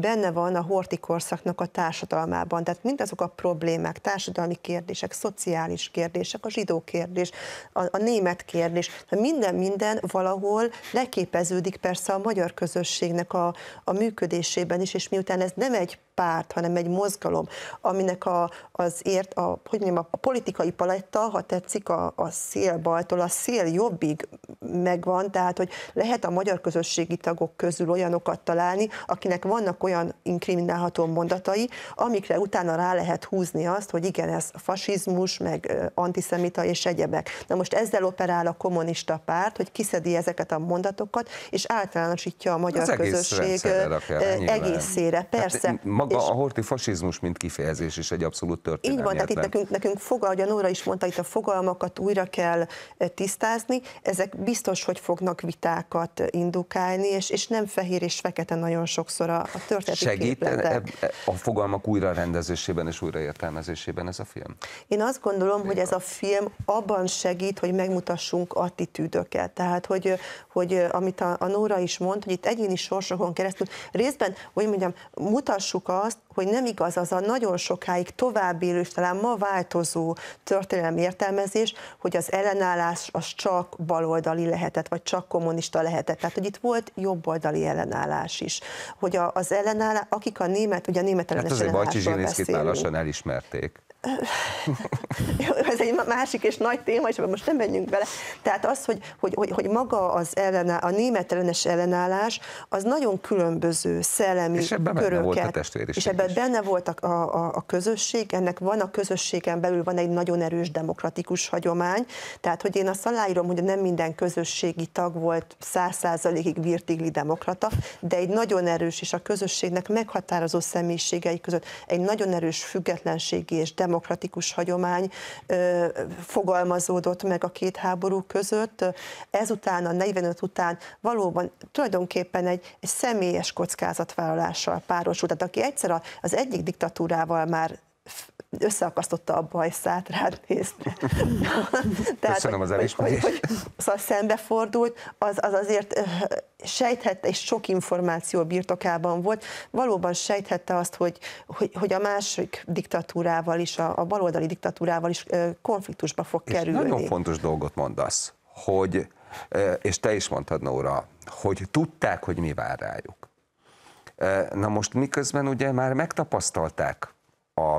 benne van a hortikorszaknak a társadalmában. Tehát mindazok a problémák, társadalmi kérdések, szociális kérdések, a zsidó kérdés, a, a német kérdés, minden-minden valahol leképeződik persze a magyar közösségnek a, a működésében is, és miután ez nem egy párt, hanem egy mozgalom, aminek a, az ért, a, hogy mondjam, a politikai paletta, ha tetszik, a, a szélbaltól a szél jobbig megvan, tehát hogy lehet a magyar közösségi tagok közül olyanokat találni, akinek vannak olyan inkriminálható mondatai, amikre utána rá lehet húzni azt, hogy igen, ez fasizmus, meg antiszemita és egyebek. Na most ezzel operál a kommunista párt, hogy kiszedi ezeket a mondatokat, és általánosítja a magyar az közösség rakja, egészére. Persze. Hát maga és a horti fasizmus, mint kifejezés is egy abszolút történelmi. Így van, tehát itt nekünk, nekünk fogal, ahogy a Nóra is mondta, itt a fogalmakat újra kell tisztázni, ezek biztos, hogy fognak vitákat indukálni, és, és nem fehér és fekete nagyon sokszor a, a történeti Segít e, a fogalmak újra rendezésében és újraértelmezésében ez a film? Én azt gondolom, Még hogy van. ez a film abban segít, hogy megmutassunk attitűdöket. Tehát, hogy, hogy amit a, a Nóra is mond, hogy itt egyéni sorsokon keresztül részben, hogy mondjam, mutassuk azt, hogy nem igaz az a nagyon sokáig élő, és talán ma változó történelmi értelmezés, hogy az ellenállás az csak baloldali lehetett, vagy csak kommunista lehetett. Tehát, hogy itt volt jobboldali ellenállás is. Hogy az ellenállás, akik a német, ugye a német ellenállás. hát ellenállásról beszélünk. lassan elismerték ez egy másik és nagy téma, és most nem menjünk bele. Tehát az, hogy, hogy, hogy, hogy maga az ellená, a német ellenes ellenállás, az nagyon különböző szellemi és ebben köröket. Benne volt a és ebben is. benne volt a, a, a közösség, ennek van a közösségen belül van egy nagyon erős demokratikus hagyomány, tehát hogy én azt aláírom, hogy nem minden közösségi tag volt száz százalékig virtigli demokrata, de egy nagyon erős és a közösségnek meghatározó személyiségei között egy nagyon erős függetlenségi és demokratikus demokratikus hagyomány fogalmazódott meg a két háború között. Ezután, a 45 után valóban tulajdonképpen egy, egy személyes kockázatvállalással párosult. Tehát aki egyszer az egyik diktatúrával már összeakasztotta a bajszát rád nézve. *laughs* Tehát, Köszönöm az elismerést. Hogy, hogy, szóval szembefordult, az, az azért sejthette, és sok információ birtokában volt, valóban sejthette azt, hogy, hogy, hogy a másik diktatúrával is, a, a baloldali diktatúrával is konfliktusba fog és kerülni. nagyon fontos dolgot mondasz, hogy, és te is mondtad, Nóra, hogy tudták, hogy mi vár rájuk. Na most miközben ugye már megtapasztalták a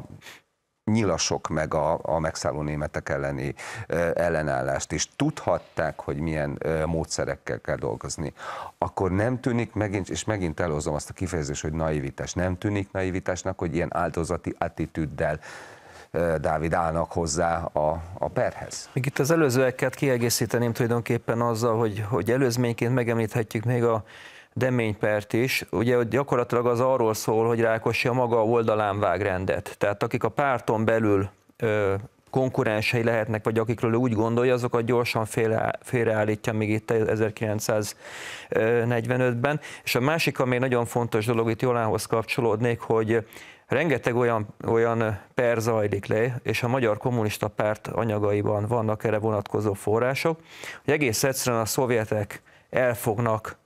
nyilasok meg a, a megszálló németek elleni ö, ellenállást, és tudhatták, hogy milyen ö, módszerekkel kell dolgozni, akkor nem tűnik megint, és megint elhozom azt a kifejezést, hogy naivitás. Nem tűnik naivitásnak, hogy ilyen áldozati attitűddel Dávid állnak hozzá a, a perhez. Még itt az előzőeket kiegészíteném tulajdonképpen azzal, hogy, hogy előzményként megemlíthetjük még a deménypert is. Ugye gyakorlatilag az arról szól, hogy Rákosi a maga oldalán vág rendet. Tehát akik a párton belül ö, konkurensei lehetnek, vagy akikről úgy gondolja, azokat gyorsan félre, félreállítja még itt 1945-ben. És a másik, ami nagyon fontos dolog, itt Jolánhoz kapcsolódnék, hogy rengeteg olyan, olyan per zajlik le, és a Magyar Kommunista Párt anyagaiban vannak erre vonatkozó források, hogy egész egyszerűen a szovjetek el fognak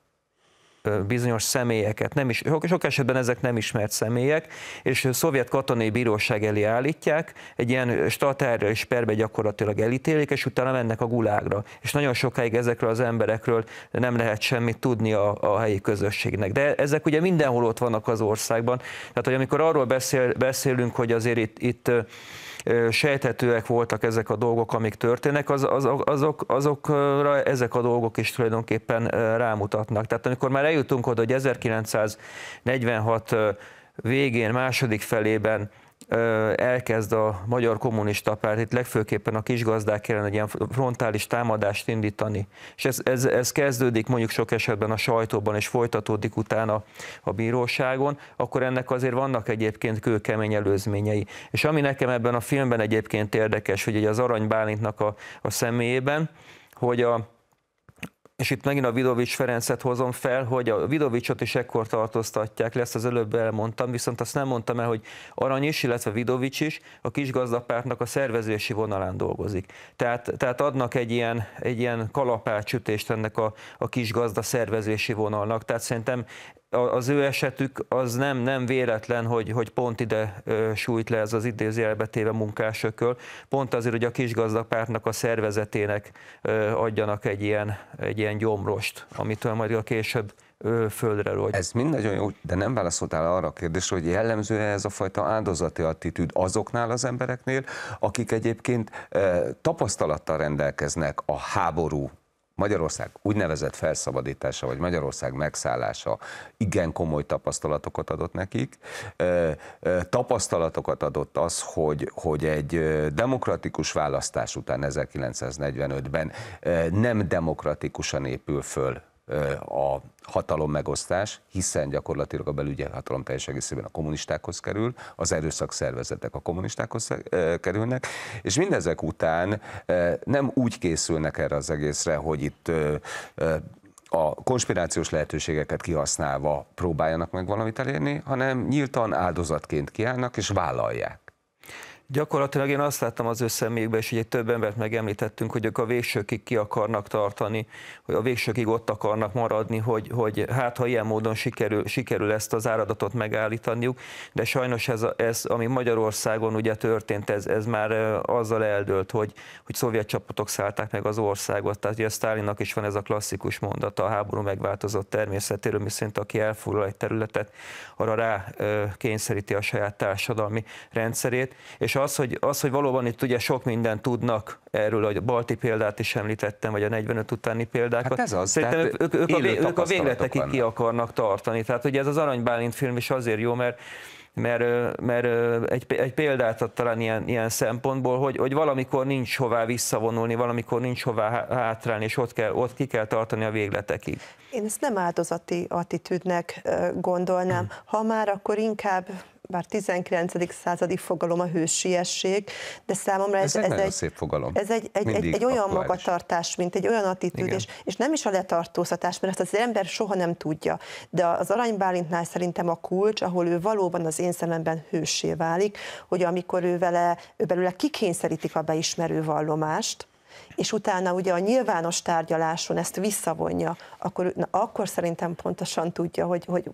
bizonyos személyeket, nem is, sok, sok esetben ezek nem ismert személyek, és a szovjet katonai bíróság elé állítják, egy ilyen statár és perbe gyakorlatilag elítélik, és utána mennek a gulágra. És nagyon sokáig ezekről az emberekről nem lehet semmit tudni a, a helyi közösségnek. De ezek ugye mindenhol ott vannak az országban. Tehát, hogy amikor arról beszél, beszélünk, hogy azért itt, itt sejthetőek voltak ezek a dolgok, amik történnek, az, az, azok, azokra ezek a dolgok is tulajdonképpen rámutatnak. Tehát amikor már eljutunk oda, hogy 1946 végén, második felében elkezd a Magyar Kommunista Párt, itt legfőképpen a kisgazdák ellen egy ilyen frontális támadást indítani. És ez, ez, ez kezdődik mondjuk sok esetben a sajtóban, és folytatódik utána a bíróságon, akkor ennek azért vannak egyébként kőkemény előzményei. És ami nekem ebben a filmben egyébként érdekes, hogy az Arany Bálintnak a, a személyében, hogy a, és itt megint a Vidovics Ferencet hozom fel, hogy a Vidovicsot is ekkor tartóztatják, lesz az előbb elmondtam, viszont azt nem mondtam el, hogy Arany is, illetve Vidovics is a kisgazdapártnak a szervezési vonalán dolgozik. Tehát, tehát adnak egy ilyen, egy ilyen kalapácsütést ennek a, a kisgazda szervezési vonalnak, tehát szerintem az ő esetük az nem, nem véletlen, hogy, hogy pont ide sújt le ez az idézőjelbe téve munkásököl, pont azért, hogy a kisgazdapártnak a szervezetének adjanak egy ilyen, egy ilyen gyomrost, amitől majd a később földre rogy. Ez mind nagyon jó, de nem válaszoltál arra a kérdésre, hogy jellemző -e ez a fajta áldozati attitűd azoknál az embereknél, akik egyébként tapasztalattal rendelkeznek a háború Magyarország úgynevezett felszabadítása, vagy Magyarország megszállása igen komoly tapasztalatokat adott nekik. Tapasztalatokat adott az, hogy, hogy egy demokratikus választás után 1945-ben nem demokratikusan épül föl a hatalom megosztás, hiszen gyakorlatilag a belügyi hatalom teljes egészében a kommunistákhoz kerül, az erőszak szervezetek a kommunistákhoz kerülnek, és mindezek után nem úgy készülnek erre az egészre, hogy itt a konspirációs lehetőségeket kihasználva próbáljanak meg valamit elérni, hanem nyíltan áldozatként kiállnak és vállalják. Gyakorlatilag én azt láttam az összemékben, és ugye több embert megemlítettünk, hogy ők a végsőkig ki akarnak tartani, hogy a végsőkig ott akarnak maradni, hogy, hogy hát ha ilyen módon sikerül, sikerül ezt az áradatot megállítaniuk, de sajnos ez, ez ami Magyarországon ugye történt, ez, ez már azzal eldőlt, hogy, hogy szovjet csapatok szállták meg az országot, tehát ugye Sztálinnak is van ez a klasszikus mondata a háború megváltozott természetéről, miszerint aki elfoglal egy területet, arra rá kényszeríti a saját társadalmi rendszerét, és az, hogy, az, hogy valóban itt ugye sok mindent tudnak erről, a balti példát is említettem, vagy a 45 utáni példákat. Hát ez az, Szerintem ők, ők, ők, a, ők a végletekig ki akarnak tartani. Tehát ugye ez az Arany Bálint film is azért jó, mert mert, mert egy, egy példát ad talán ilyen, ilyen szempontból, hogy, hogy valamikor nincs hová visszavonulni, valamikor nincs hová hátrálni, és ott, kell, ott ki kell tartani a végletekig. Én ezt nem áldozati attitűdnek gondolnám, hmm. ha már akkor inkább bár 19. századi fogalom a hősiesség, de számomra ez, ez, egy, ez egy szép fogalom. Ez egy, egy, egy, egy olyan aktuális. magatartás, mint egy olyan attitűd, és, és nem is a letartóztatás, mert ezt az ember soha nem tudja. De az Arany Bálintnál szerintem a kulcs, ahol ő valóban az én szememben hősé válik, hogy amikor ő vele, ő belőle kikényszerítik a beismerő vallomást, és utána ugye a nyilvános tárgyaláson ezt visszavonja, akkor, na, akkor szerintem pontosan tudja, hogy, hogy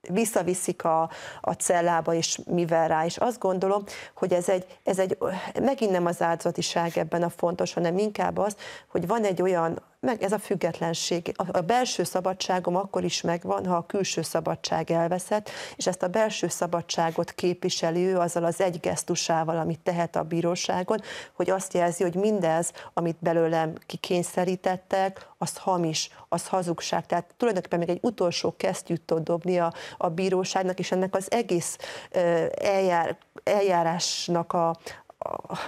visszaviszik a, a cellába, és mivel rá, és azt gondolom, hogy ez egy, ez egy megint nem az áldozatiság ebben a fontos, hanem inkább az, hogy van egy olyan meg ez a függetlenség. A belső szabadságom akkor is megvan, ha a külső szabadság elveszett, és ezt a belső szabadságot képviseli ő azzal az egy gesztusával, amit tehet a bíróságon, hogy azt jelzi, hogy mindez, amit belőlem kikényszerítettek, az hamis, az hazugság. Tehát tulajdonképpen még egy utolsó kesztyűt tud dobni a, a bíróságnak, és ennek az egész eljár, eljárásnak a,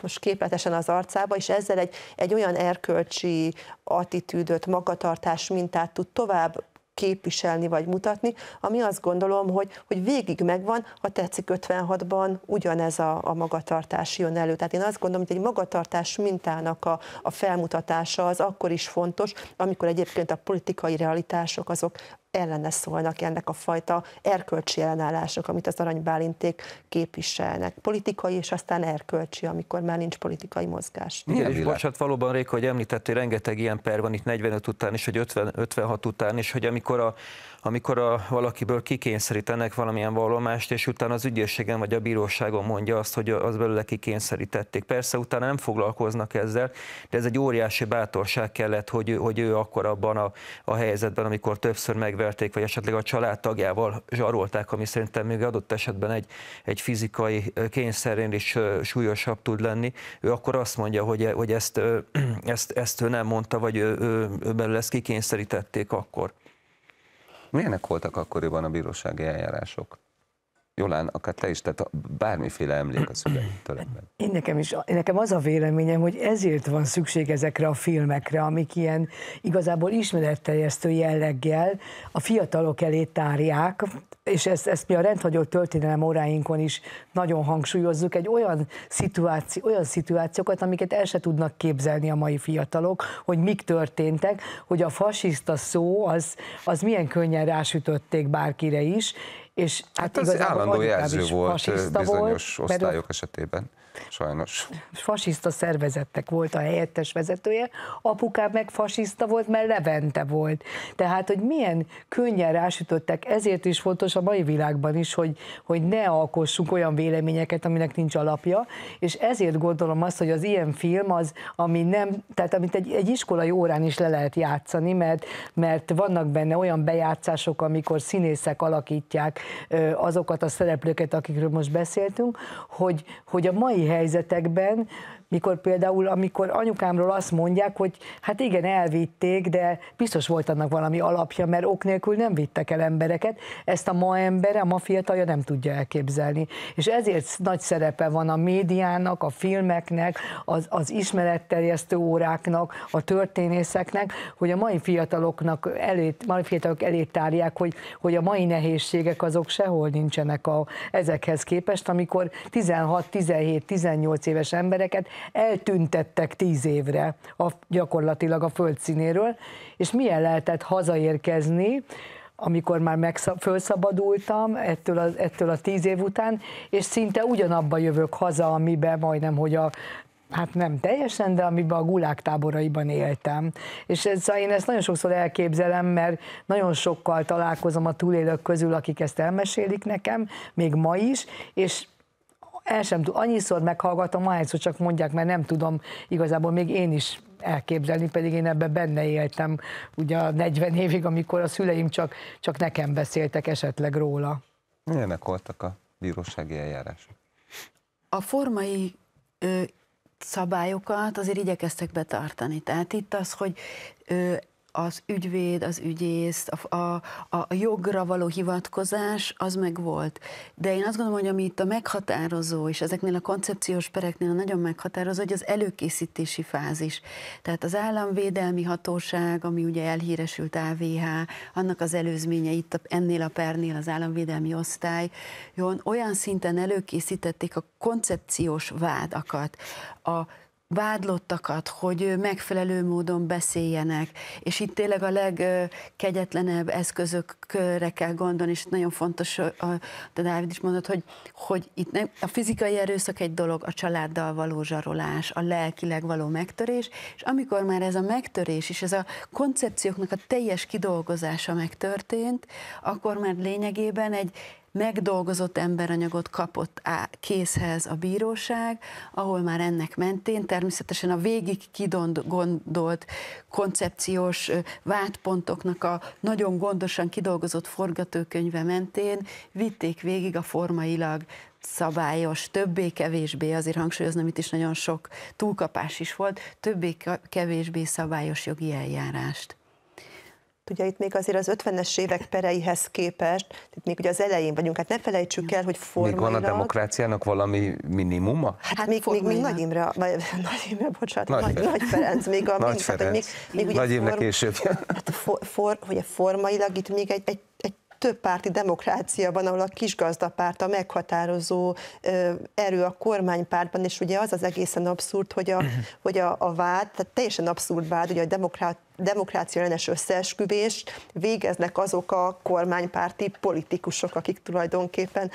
most képletesen az arcába, és ezzel egy, egy olyan erkölcsi attitűdöt, magatartás mintát tud tovább képviselni vagy mutatni, ami azt gondolom, hogy, hogy végig megvan, ha tetszik 56-ban ugyanez a, a magatartás jön elő. Tehát én azt gondolom, hogy egy magatartás mintának a, a felmutatása az akkor is fontos, amikor egyébként a politikai realitások azok, ellene szólnak ennek a fajta erkölcsi ellenállások, amit az aranybálinték képviselnek. Politikai és aztán erkölcsi, amikor már nincs politikai mozgás. Igen, és bocsánat, valóban Réka, hogy említettél, rengeteg ilyen per van itt 45 után is, hogy 50, 56 után is, hogy amikor a, amikor a, valakiből kikényszerítenek valamilyen vallomást, és utána az ügyészségen vagy a bíróságon mondja azt, hogy az belőle kikényszerítették. Persze utána nem foglalkoznak ezzel, de ez egy óriási bátorság kellett, hogy, hogy ő akkor abban a, a helyzetben, amikor többször megverték, vagy esetleg a családtagjával zsarolták, ami szerintem még adott esetben egy, egy fizikai kényszerén is súlyosabb tud lenni, ő akkor azt mondja, hogy, hogy ezt, *clears throat* ezt, ezt ő nem mondta, vagy ő, ő, ő belőle ezt kikényszerítették akkor. Milyenek voltak akkoriban a bírósági eljárások? Jolán, akár te is, tehát bármiféle emlék a szüleitől ebben. Én nekem is, nekem az a véleményem, hogy ezért van szükség ezekre a filmekre, amik ilyen igazából ismeretteljesztő jelleggel a fiatalok elé tárják, és ezt, ezt mi a rendhagyó történelem óráinkon is nagyon hangsúlyozzuk, egy olyan, szituáció, olyan szituációkat, amiket el se tudnak képzelni a mai fiatalok, hogy mik történtek, hogy a fasiszta szó az, az milyen könnyen rásütötték bárkire is, és hát, hát ez állandó jelző volt bizonyos volt, osztályok esetében. Sajnos. Fasiszta szervezettek volt a helyettes vezetője, apukám meg fasiszta volt, mert Levente volt. Tehát, hogy milyen könnyen rásütöttek, ezért is fontos a mai világban is, hogy, hogy ne alkossunk olyan véleményeket, aminek nincs alapja, és ezért gondolom azt, hogy az ilyen film az, ami nem, tehát amit egy, egy iskolai órán is le lehet játszani, mert, mert vannak benne olyan bejátszások, amikor színészek alakítják azokat a szereplőket, akikről most beszéltünk, hogy, hogy a mai helyzetekben mikor például, amikor anyukámról azt mondják, hogy hát igen, elvitték, de biztos volt annak valami alapja, mert ok nélkül nem vittek el embereket, ezt a ma embere, a ma fiatalja nem tudja elképzelni. És ezért nagy szerepe van a médiának, a filmeknek, az, az ismeretterjesztő óráknak, a történészeknek, hogy a mai fiataloknak elé, mai fiatalok elé tárják, hogy, hogy a mai nehézségek azok sehol nincsenek a, ezekhez képest, amikor 16, 17, 18 éves embereket eltüntettek tíz évre a, gyakorlatilag a földszínéről, és milyen lehetett hazaérkezni, amikor már felszabadultam ettől a, ettől a tíz év után, és szinte ugyanabba jövök haza, amiben majdnem, hogy a hát nem teljesen, de amiben a gulák táboraiban éltem. És ez, szóval én ezt nagyon sokszor elképzelem, mert nagyon sokkal találkozom a túlélők közül, akik ezt elmesélik nekem, még ma is, és el sem tudom, annyiszor meghallgatom, ahányszor csak mondják, mert nem tudom igazából még én is elképzelni, pedig én ebben benne éltem ugye a 40 évig, amikor a szüleim csak, csak nekem beszéltek esetleg róla. Milyenek voltak a bírósági eljárások? A formai ö, szabályokat azért igyekeztek betartani. Tehát itt az, hogy ö, az ügyvéd, az ügyész, a, a, a jogra való hivatkozás, az meg volt. De én azt gondolom, hogy ami itt a meghatározó, és ezeknél a koncepciós pereknél a nagyon meghatározó, hogy az előkészítési fázis. Tehát az államvédelmi hatóság, ami ugye elhíresült AVH, annak az előzménye itt a, ennél a pernél az államvédelmi osztály, jön, olyan szinten előkészítették a koncepciós vádakat, a vádlottakat, hogy megfelelő módon beszéljenek, és itt tényleg a legkegyetlenebb eszközökre kell gondolni, és nagyon fontos, a, a Dávid is mondott, hogy, hogy itt nem, a fizikai erőszak egy dolog, a családdal való zsarolás, a lelkileg való megtörés, és amikor már ez a megtörés és ez a koncepcióknak a teljes kidolgozása megtörtént, akkor már lényegében egy, megdolgozott emberanyagot kapott á, készhez a bíróság, ahol már ennek mentén természetesen a végig kidondolt koncepciós vádpontoknak a nagyon gondosan kidolgozott forgatókönyve mentén vitték végig a formailag szabályos, többé-kevésbé, azért hangsúlyoznom, itt is nagyon sok túlkapás is volt, többé-kevésbé szabályos jogi eljárást ugye itt még azért az 50-es évek pereihez képest, itt még ugye az elején vagyunk, hát ne felejtsük el, hogy formailag... Még van a demokráciának valami minimuma? Hát, hát még, még, még Nagy Imre, vagy Nagy Imre, bocsánat, Nagy, Nagy, Nagy Ferenc, még a... Nagy hát, még, Ferenc, hát, még, még ugye Nagy Imre később. Hát for, for, ugye formailag itt még egy, egy, egy több párti demokrácia van, ahol a kisgazdapárt a meghatározó ö, erő a kormánypártban, és ugye az az egészen abszurd, hogy a, hogy a, a vád, tehát teljesen abszurd vád, ugye a demokrát, demokrácia ellenes összeesküvést végeznek azok a kormánypárti politikusok, akik tulajdonképpen *laughs*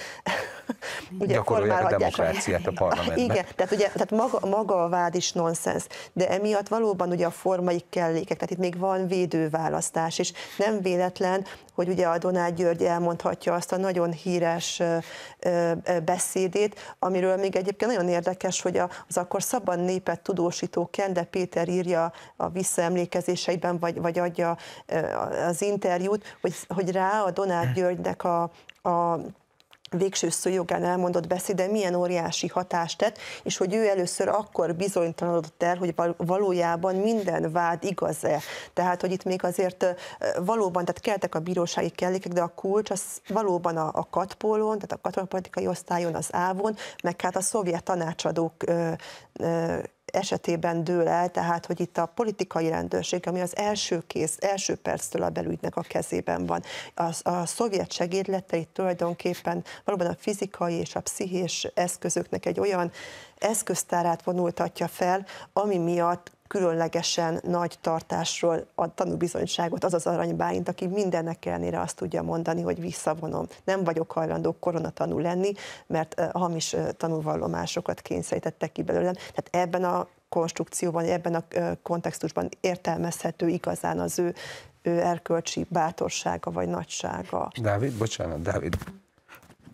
ugye formálhatják. a demokráciát a *laughs* parlamentben. Igen, tehát ugye tehát maga, maga a vád is nonsens, de emiatt valóban ugye a formai kellékek, tehát itt még van védőválasztás, és nem véletlen, hogy ugye a Donát György elmondhatja azt a nagyon híres beszédét, amiről még egyébként nagyon érdekes, hogy az akkor szabad népet tudósító Kende Péter írja a visszaemlékezése egyben, vagy, vagy adja az interjút, hogy, hogy rá a Donát Györgynek a, a végső szójogán elmondott beszéde milyen óriási hatást tett, és hogy ő először akkor bizonytalanodott el, hogy valójában minden vád igaz-e. Tehát, hogy itt még azért valóban, tehát keltek a bírósági kellékek, de a kulcs az valóban a, a katpólon, tehát a katonapolitikai osztályon, az ávon, meg hát a szovjet tanácsadók ö, ö, esetében dől el, tehát hogy itt a politikai rendőrség, ami az első kész, első perctől a belügynek a kezében van. A, a szovjet itt tulajdonképpen valóban a fizikai és a pszichés eszközöknek egy olyan eszköztárát vonultatja fel, ami miatt különlegesen nagy tartásról a tanúbizonyságot az az Arany Bálint, aki mindennek ellenére azt tudja mondani, hogy visszavonom, nem vagyok hajlandó koronatanú lenni, mert hamis tanúvallomásokat kényszerítettek ki belőlem. Tehát ebben a konstrukcióban, ebben a kontextusban értelmezhető igazán az ő, ő erkölcsi bátorsága vagy nagysága. Dávid, bocsánat, Dávid,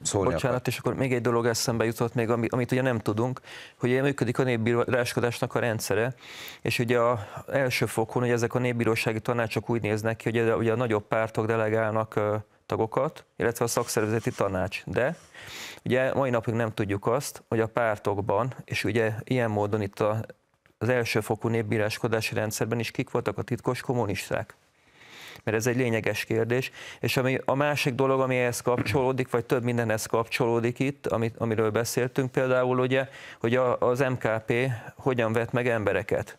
szólni Bocsánat, akar. és akkor még egy dolog eszembe jutott még, amit, amit ugye nem tudunk, hogy ugye működik a népbíráskodásnak a rendszere, és ugye a első fokon, hogy ezek a népbírósági tanácsok úgy néznek ki, hogy a, ugye a nagyobb pártok delegálnak tagokat, illetve a szakszervezeti tanács. De ugye mai napig nem tudjuk azt, hogy a pártokban, és ugye ilyen módon itt a, az első fokú népbíráskodási rendszerben is kik voltak a titkos kommunisták mert ez egy lényeges kérdés. És ami a másik dolog, ami ehhez kapcsolódik, vagy több mindenhez kapcsolódik itt, amit, amiről beszéltünk például, ugye, hogy a, az MKP hogyan vett meg embereket.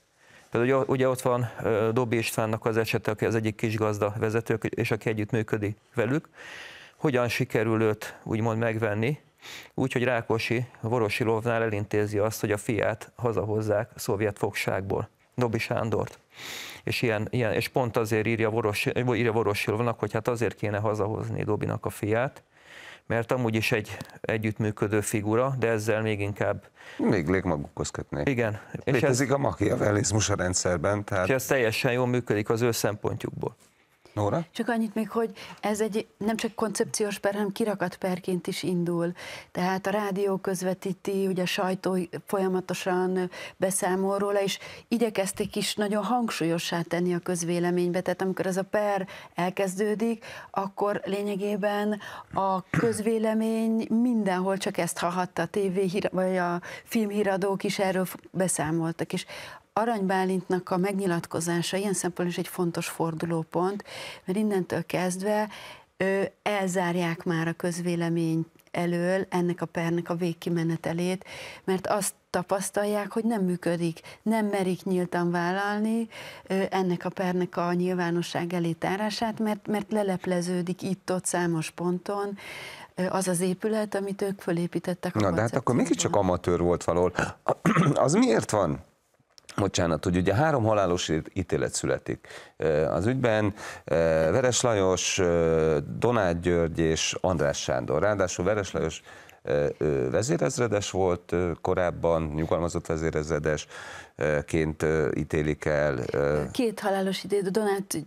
Például ugye, ugye ott van Dobi Istvánnak az esete, aki az egyik kisgazda vezető, és aki együtt működik velük. Hogyan sikerül őt úgymond megvenni, Úgyhogy Rákosi Vorosilovnál elintézi azt, hogy a fiát hazahozzák szovjet fogságból. Dobi Sándort. És, ilyen, ilyen, és pont azért írja, Voros, írja Vorosilvnak, hogy hát azért kéne hazahozni Dobinak a fiát, mert amúgy is egy együttműködő figura, de ezzel még inkább... Még lég magukhoz kötnék. Igen. Létezik és ez, a machiavellizmus a rendszerben. Tehát... És ez teljesen jól működik az ő szempontjukból. Nóra? Csak annyit még, hogy ez egy nem csak koncepciós per, hanem kirakat perként is indul. Tehát a rádió közvetíti, ugye a sajtó folyamatosan beszámol róla, és igyekezték is nagyon hangsúlyossá tenni a közvéleménybe. Tehát amikor ez a per elkezdődik, akkor lényegében a közvélemény mindenhol csak ezt hallhatta, a tévé, vagy a filmhíradók is erről beszámoltak. És Arany Bálintnak a megnyilatkozása ilyen szempontból is egy fontos fordulópont, mert innentől kezdve ő, elzárják már a közvélemény elől ennek a pernek a végkimenetelét, mert azt tapasztalják, hogy nem működik, nem merik nyíltan vállalni ennek a pernek a nyilvánosság elé tárását, mert, mert lelepleződik itt-ott számos ponton az az épület, amit ők fölépítettek. Na, de hát akkor mégiscsak amatőr volt valahol. az miért van? Bocsánat, hogy ugye három halálos ítélet születik az ügyben, Veres Lajos, Donát György és András Sándor. Ráadásul Veres Lajos ő vezérezredes volt korábban, nyugalmazott vezérezredesként ítélik el. Két halálos idő, Donát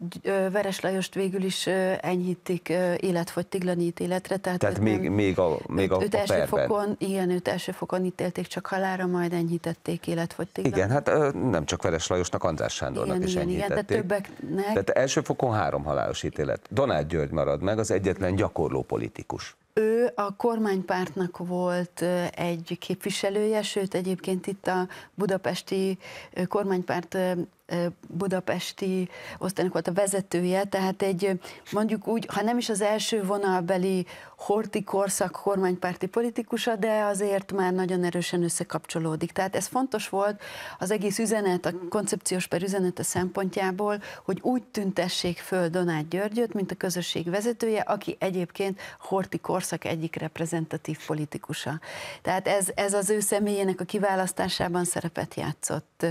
Veres Lajost végül is enyhítik életfogytiglani ítéletre. Tehát, tehát még, nem, még a, még a, őt a első fokon, Igen, őt első fokon ítélték csak halára, majd enyhítették életfogytiglani. Igen, hát nem csak Veres Lajosnak, András Sándornak igen, is igen, enyhítették. Igen, de többeknek. Tehát első fokon három halálos ítélet. Donát György marad meg, az egyetlen gyakorló politikus. Ő a kormánypártnak volt egy képviselője, sőt egyébként itt a budapesti kormánypárt budapesti osztálynak volt a vezetője, tehát egy mondjuk úgy, ha nem is az első vonalbeli horti korszak kormánypárti politikusa, de azért már nagyon erősen összekapcsolódik. Tehát ez fontos volt az egész üzenet, a koncepciós per üzenete szempontjából, hogy úgy tüntessék föl Donát Györgyöt, mint a közösség vezetője, aki egyébként horti korszak egyik reprezentatív politikusa. Tehát ez, ez az ő személyének a kiválasztásában szerepet játszott.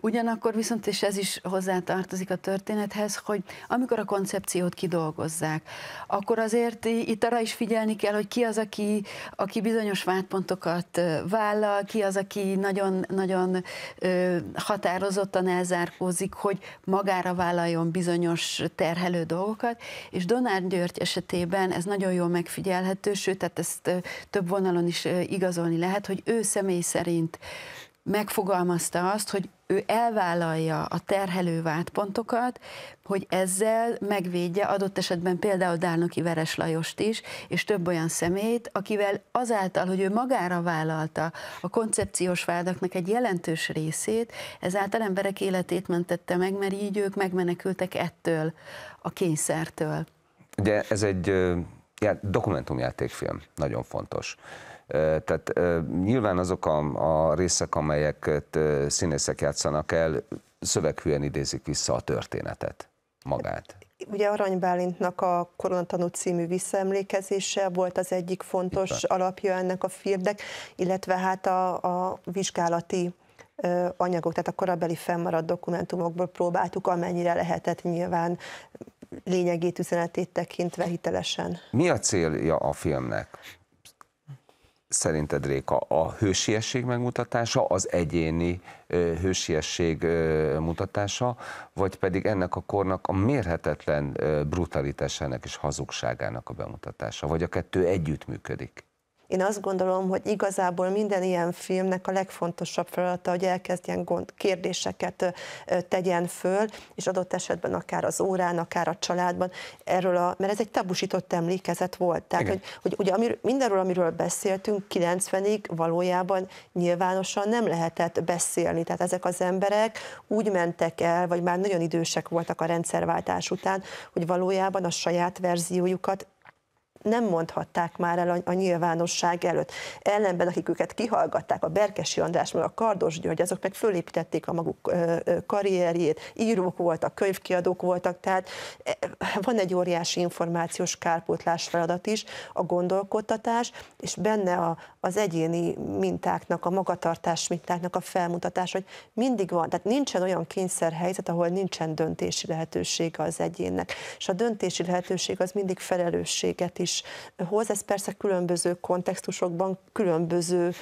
Ugyanakkor Ugyanakkor viszont, és ez is hozzátartozik a történethez, hogy amikor a koncepciót kidolgozzák, akkor azért itt arra is figyelni kell, hogy ki az, aki, aki bizonyos vádpontokat vállal, ki az, aki nagyon-nagyon határozottan elzárkózik, hogy magára vállaljon bizonyos terhelő dolgokat, és Donár György esetében ez nagyon jól megfigyelhető, sőt, tehát ezt több vonalon is igazolni lehet, hogy ő személy szerint megfogalmazta azt, hogy ő elvállalja a terhelő vádpontokat, hogy ezzel megvédje adott esetben például Dálnoki Veres Lajost is, és több olyan szemét, akivel azáltal, hogy ő magára vállalta a koncepciós vádaknak egy jelentős részét, ezáltal emberek életét mentette meg, mert így ők megmenekültek ettől a kényszertől. Ugye ez egy dokumentumjátékfilm, nagyon fontos. Tehát nyilván azok a, a részek, amelyeket színészek játszanak el, szöveghűen idézik vissza a történetet magát. Ugye Arany Bálintnak a Koronatanú című visszaemlékezése volt az egyik fontos Itt. alapja ennek a firdek, illetve hát a, a vizsgálati anyagok, tehát a korabeli fennmaradt dokumentumokból próbáltuk amennyire lehetett nyilván lényegét, üzenetét tekintve hitelesen. Mi a célja a filmnek? Szerinted, Réka, a hősiesség megmutatása az egyéni hősiesség mutatása, vagy pedig ennek a kornak a mérhetetlen brutalitásának és hazugságának a bemutatása, vagy a kettő együtt működik? Én azt gondolom, hogy igazából minden ilyen filmnek a legfontosabb feladata, hogy elkezdjen gond, kérdéseket tegyen föl, és adott esetben akár az órán, akár a családban, erről a, mert ez egy tabusított emlékezet volt. Tehát, Igen. hogy, hogy ugye amir, mindenről, amiről beszéltünk, 90-ig valójában nyilvánosan nem lehetett beszélni. Tehát ezek az emberek úgy mentek el, vagy már nagyon idősek voltak a rendszerváltás után, hogy valójában a saját verziójukat nem mondhatták már el a, nyilvánosság előtt. Ellenben, akik őket kihallgatták, a Berkesi András, meg a Kardos György, azok meg fölépítették a maguk karrierjét, írók voltak, könyvkiadók voltak, tehát e, van egy óriási információs kárpótlás feladat is, a gondolkodtatás, és benne a, az egyéni mintáknak, a magatartás mintáknak a felmutatás, hogy mindig van, tehát nincsen olyan kényszerhelyzet, ahol nincsen döntési lehetősége az egyénnek, és a döntési lehetőség az mindig felelősséget is is hoz. Ez persze különböző kontextusokban különböző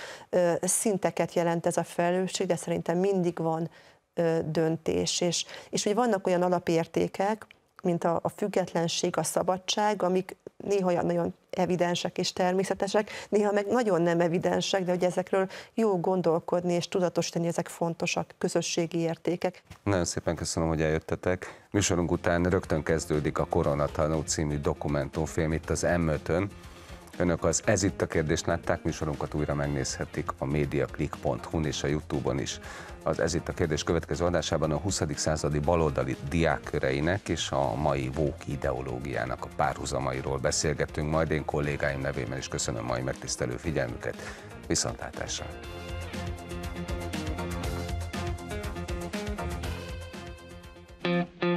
szinteket jelent ez a felelősség, de szerintem mindig van döntés. És, és hogy vannak olyan alapértékek, mint a, a függetlenség, a szabadság, amik néha olyan nagyon evidensek és természetesek, néha meg nagyon nem evidensek, de hogy ezekről jó gondolkodni és tudatosítani, ezek fontosak, közösségi értékek. Nagyon szépen köszönöm, hogy eljöttetek. Műsorunk után rögtön kezdődik a Koronatanú című dokumentumfilm itt az m Önök az Ez itt a kérdés látták műsorunkat újra megnézhetik a mediaclick.hu-n és a Youtube-on is. Az Ez itt a kérdés következő adásában a 20. századi baloldali diákköreinek és a mai vók ideológiának a párhuzamairól beszélgetünk. Majd én kollégáim nevében is köszönöm mai megtisztelő figyelmüket. Viszontlátásra! thank you